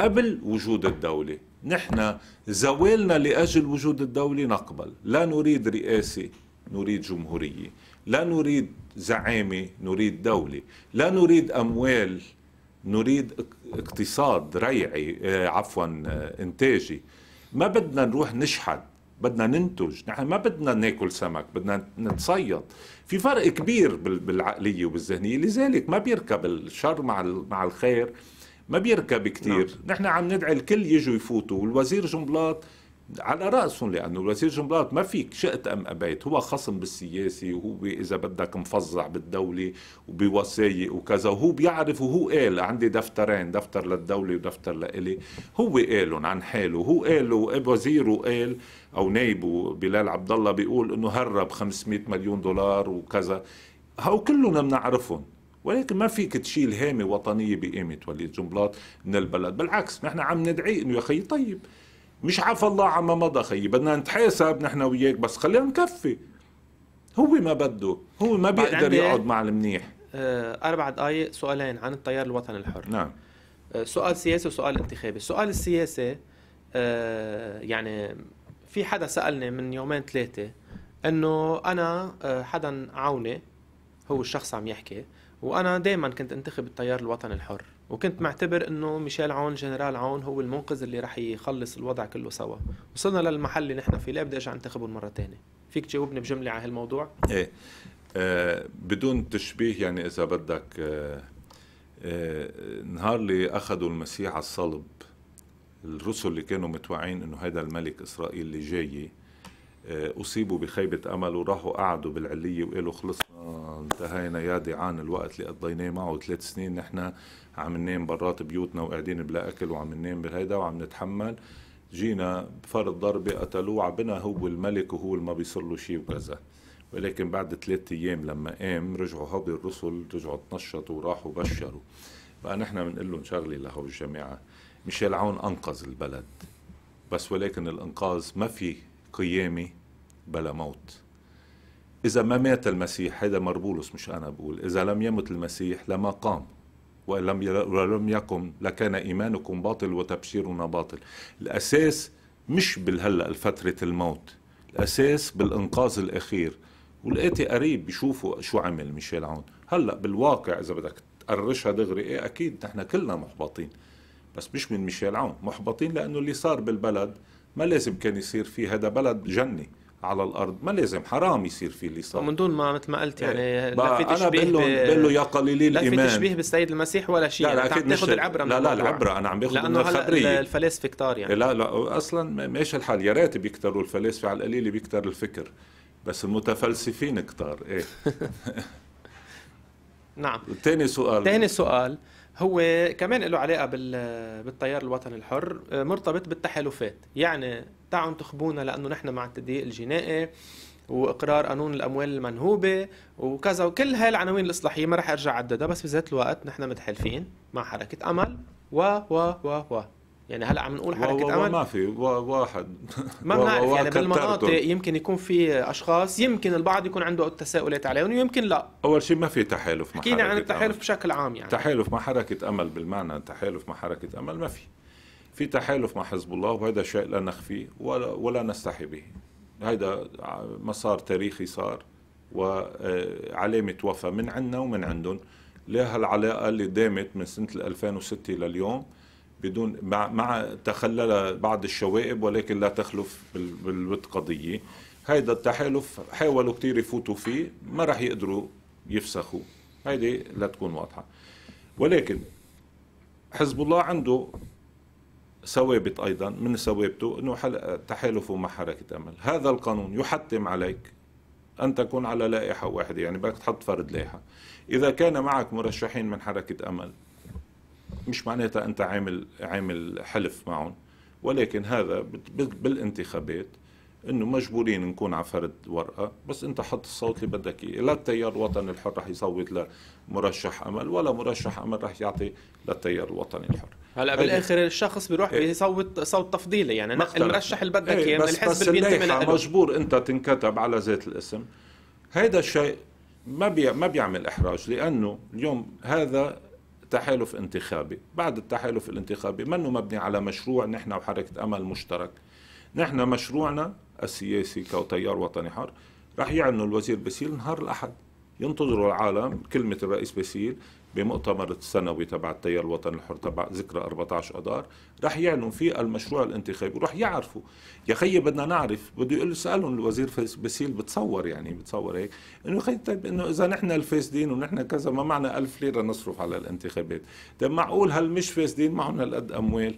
قبل وجود الدولة نحن زوالنا لأجل وجود الدولة نقبل لا نريد رئاسة نريد جمهورية لا نريد زعامة نريد دولة لا نريد أموال نريد اقتصاد ريعي آه، عفوا آه، انتاجي ما بدنا نروح نشحد بدنا ننتج نحن ما بدنا ناكل سمك بدنا نتصيد في فرق كبير بالعقلية وبالذهنية لذلك ما بيركب الشر مع مع الخير ما بيركب كثير نعم. نحن عم ندعي الكل يجوا يفوتوا والوزير جنبلاط على راسهم لانه الوزير جنبلاط ما فيك شئت ام ابيت هو خصم بالسياسي وهو اذا بدك مفظع بالدوله وبوثائق وكذا وهو بيعرف وهو قال عندي دفترين دفتر للدوله ودفتر لإلي هو قالهم عن حاله هو قال وزيره قال او نايبه بلال عبد الله بيقول انه هرب 500 مليون دولار وكذا هو كلهم بنعرفهم ولكن ما فيك تشيل هامه وطنيه بقيمه وليد جنبلاط من البلد بالعكس نحن عم ندعي انه يا اخي طيب مش عفى الله عما مضى خيي بدنا نتحاسب نحن وياك بس خلينا نكفي هو ما بده هو ما بيقدر يقعد مع المنيح آه، أربع دقائق سؤالين عن التيار الوطني الحر نعم آه، سؤال سياسي وسؤال انتخابي السؤال السياسي آه، يعني في حدا سألني من يومين ثلاثة أنه أنا حدا عوني هو الشخص عم يحكي وأنا دايما كنت انتخب التيار الوطني الحر وكنت معتبر انه ميشيل عون جنرال عون هو المنقذ اللي رح يخلص الوضع كله سوا وصلنا للمحل اللي نحن فيه ليه بدي ارجع انتخبه مره ثانيه فيك تجاوبني بجمله على هالموضوع ايه آه بدون تشبيه يعني اذا بدك آه آه نهار اللي اخذوا المسيح على الصلب الرسل اللي كانوا متوعين انه هذا الملك اسرائيل اللي جاي آه، اصيبوا بخيبه امل وراحوا قعدوا بالعليه وقالوا خلص انتهينا يا دعان الوقت اللي قضيناه معه ثلاث سنين نحن عم ننام برات بيوتنا وقاعدين بلا اكل وعم ننام بهيدا وعم نتحمل جينا بفرض ضربه قتلوه عبنا هو الملك وهو اللي ما بيصير له شيء وكذا ولكن بعد ثلاثة ايام لما قام رجعوا هودي الرسل رجعوا تنشطوا وراحوا بشروا بقى نحن بنقول لهم شغله لهو الجماعه ميشيل عون انقذ البلد بس ولكن الانقاذ ما في قيامه بلا موت إذا ما مات المسيح هذا مربولس مش أنا بقول إذا لم يمت المسيح لما قام ولم ولم يقم لكان إيمانكم باطل وتبشيرنا باطل الأساس مش بالهلأ فترة الموت الأساس بالإنقاذ الأخير والآتي قريب بيشوفوا شو عمل ميشيل عون هلأ بالواقع إذا بدك تقرشها دغري إيه أكيد نحن كلنا محبطين بس مش من ميشيل عون محبطين لأنه اللي صار بالبلد ما لازم كان يصير فيه هذا بلد جني على الارض ما لازم حرام يصير في اللي صار من دون ما مثل ما قلت يعني إيه. لا في تشبيه انا بقول له يا قليلي الايمان لا في تشبيه بالسيد المسيح ولا شيء لا لا تاخذ العبره العبره لا لا العبره انا عم باخذ لانه هلا الفلاسفه كتار يعني لا لا اصلا مش الحال يا ريت بيكتروا الفلاسفه على القليل بيكتر الفكر بس المتفلسفين كتار ايه نعم تاني سؤال تاني سؤال هو كمان له علاقه بالتيار الوطني الحر مرتبط بالتحالفات يعني تعالوا انتخبونا لانه نحن مع التضييق الجنائي واقرار قانون الاموال المنهوبه وكذا وكل هاي العناوين الاصلاحيه ما رح ارجع عددها بس بذات الوقت نحن متحالفين مع حركه امل و و و و يعني هلا عم نقول حركه امل ما في واحد ما بنعرف يعني بالمناطق يمكن يكون في اشخاص يمكن البعض يكون عنده تساؤلات عليهم ويمكن لا اول شيء ما في تحالف مع حكينا عن التحالف أمل. بشكل عام يعني تحالف مع حركه امل بالمعنى تحالف مع حركه امل ما في في تحالف مع حزب الله وهذا شيء لا نخفيه ولا ولا نستحي به هذا مسار تاريخي صار وعلامه وفى من عندنا ومن عندهم لهالعلاقه اللي دامت من سنه 2006 لليوم بدون مع, مع تخلل بعض الشوائب ولكن لا تخلف بالود قضيه هيدا التحالف حاولوا كثير يفوتوا فيه ما راح يقدروا يفسخوا هيدي لا تكون واضحه ولكن حزب الله عنده ثوابت ايضا من ثوابته انه تحالفه مع حركه امل هذا القانون يحتم عليك ان تكون على لائحه واحده يعني بدك تحط فرد لائحه اذا كان معك مرشحين من حركه امل مش معناتها انت عامل عامل حلف معهم ولكن هذا بالانتخابات انه مجبورين نكون على فرد ورقه بس انت حط الصوت اللي بدك اياه لا التيار الوطني الحر رح يصوت لمرشح امل ولا مرشح امل رح يعطي للتيار الوطني الحر هلا بالاخر الشخص بيروح ايه بيصوت صوت تفضيلي يعني المرشح اللي بدك إيه، اياه من الحزب اللي بينتمي مجبور انت تنكتب على ذات الاسم هيدا الشيء ما بي ما بيعمل احراج لانه اليوم هذا تحالف انتخابي بعد التحالف الانتخابي منه مبني على مشروع نحن وحركة أمل مشترك نحن مشروعنا السياسي كتيار وطني حر رح يعلنوا الوزير بسيل نهار الأحد ينتظروا العالم كلمة الرئيس بسيل بمؤتمر السنوي تبع التيار الوطني الحر تبع ذكرى 14 اذار رح يعلن فيه المشروع الانتخابي ورح يعرفوا يا خيي بدنا نعرف بده يقول سالهم الوزير بسيل بتصور يعني بتصور هيك انه خي طيب انه اذا نحن الفاسدين ونحن كذا ما معنا ألف ليره نصرف على الانتخابات طيب معقول هل مش فاسدين معهم هالقد اموال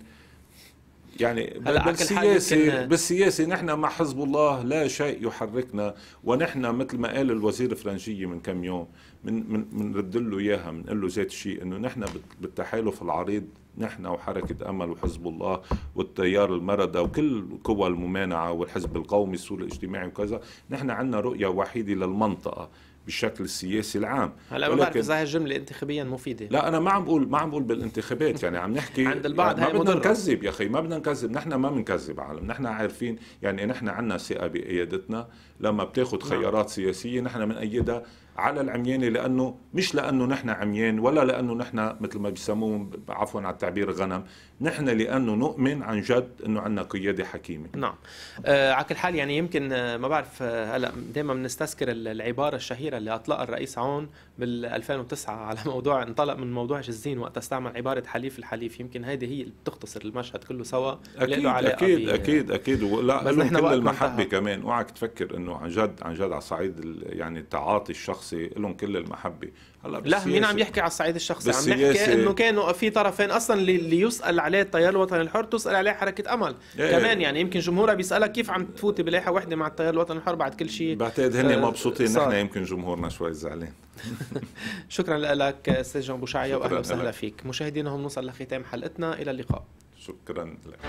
يعني بالسياسة, بالسياسة نحن مع حزب الله لا شيء يحركنا ونحن مثل ما قال الوزير فرنجيه من كم يوم من من رد له اياها بنقول له ذات الشيء انه نحن بالتحالف العريض نحن وحركة أمل وحزب الله والتيار المردة وكل قوى الممانعة والحزب القومي السوري الاجتماعي وكذا نحن عندنا رؤية وحيدة للمنطقة بالشكل السياسي العام هلا ما بعرف اذا الجمله انتخابيا مفيده لا انا ما عم بقول ما عم بقول بالانتخابات يعني عم نحكي عند البعض يعني ما بدنا نكذب يا اخي ما بدنا نكذب نحن ما بنكذب عالم نحن عارفين يعني نحن عندنا ثقه بقيادتنا لما بتاخذ نعم. خيارات سياسيه نحن بنأيدها على العميانة لأنه مش لأنه نحن عميان ولا لأنه نحن مثل ما بيسموهم عفوا على التعبير غنم نحن لأنه نؤمن عن جد أنه عندنا قيادة حكيمة نعم آه على كل حال يعني يمكن آه، ما بعرف آه، هلا دائما بنستذكر العبارة الشهيرة اللي أطلقها الرئيس عون بال 2009 على موضوع انطلق من موضوع جزين وقت استعمل عبارة حليف الحليف يمكن هيدي هي اللي بتختصر المشهد كله سوا أكيد أكيد, أكيد أكيد أكيد ولا كل المحبة كمان اوعك تفكر أنه عن جد عن جد على صعيد يعني التعاطي الشخص الشخصي لهم كل المحبه هلا لا مين عم يحكي على الصعيد الشخصي عم نحكي انه كانوا في طرفين اصلا اللي يسال عليه التيار الوطني الحر تسال عليه حركه امل إيه كمان يعني يمكن جمهورها بيسالك كيف عم تفوتي بلايحه وحده مع التيار الوطني الحر بعد كل شيء بعتقد هن آه مبسوطين نحن يمكن جمهورنا شوي زعلان شكرا لك استاذ جون بوشعيه واهلا وسهلا فيك مشاهدينا هم نوصل لختام حلقتنا الى اللقاء شكرا لك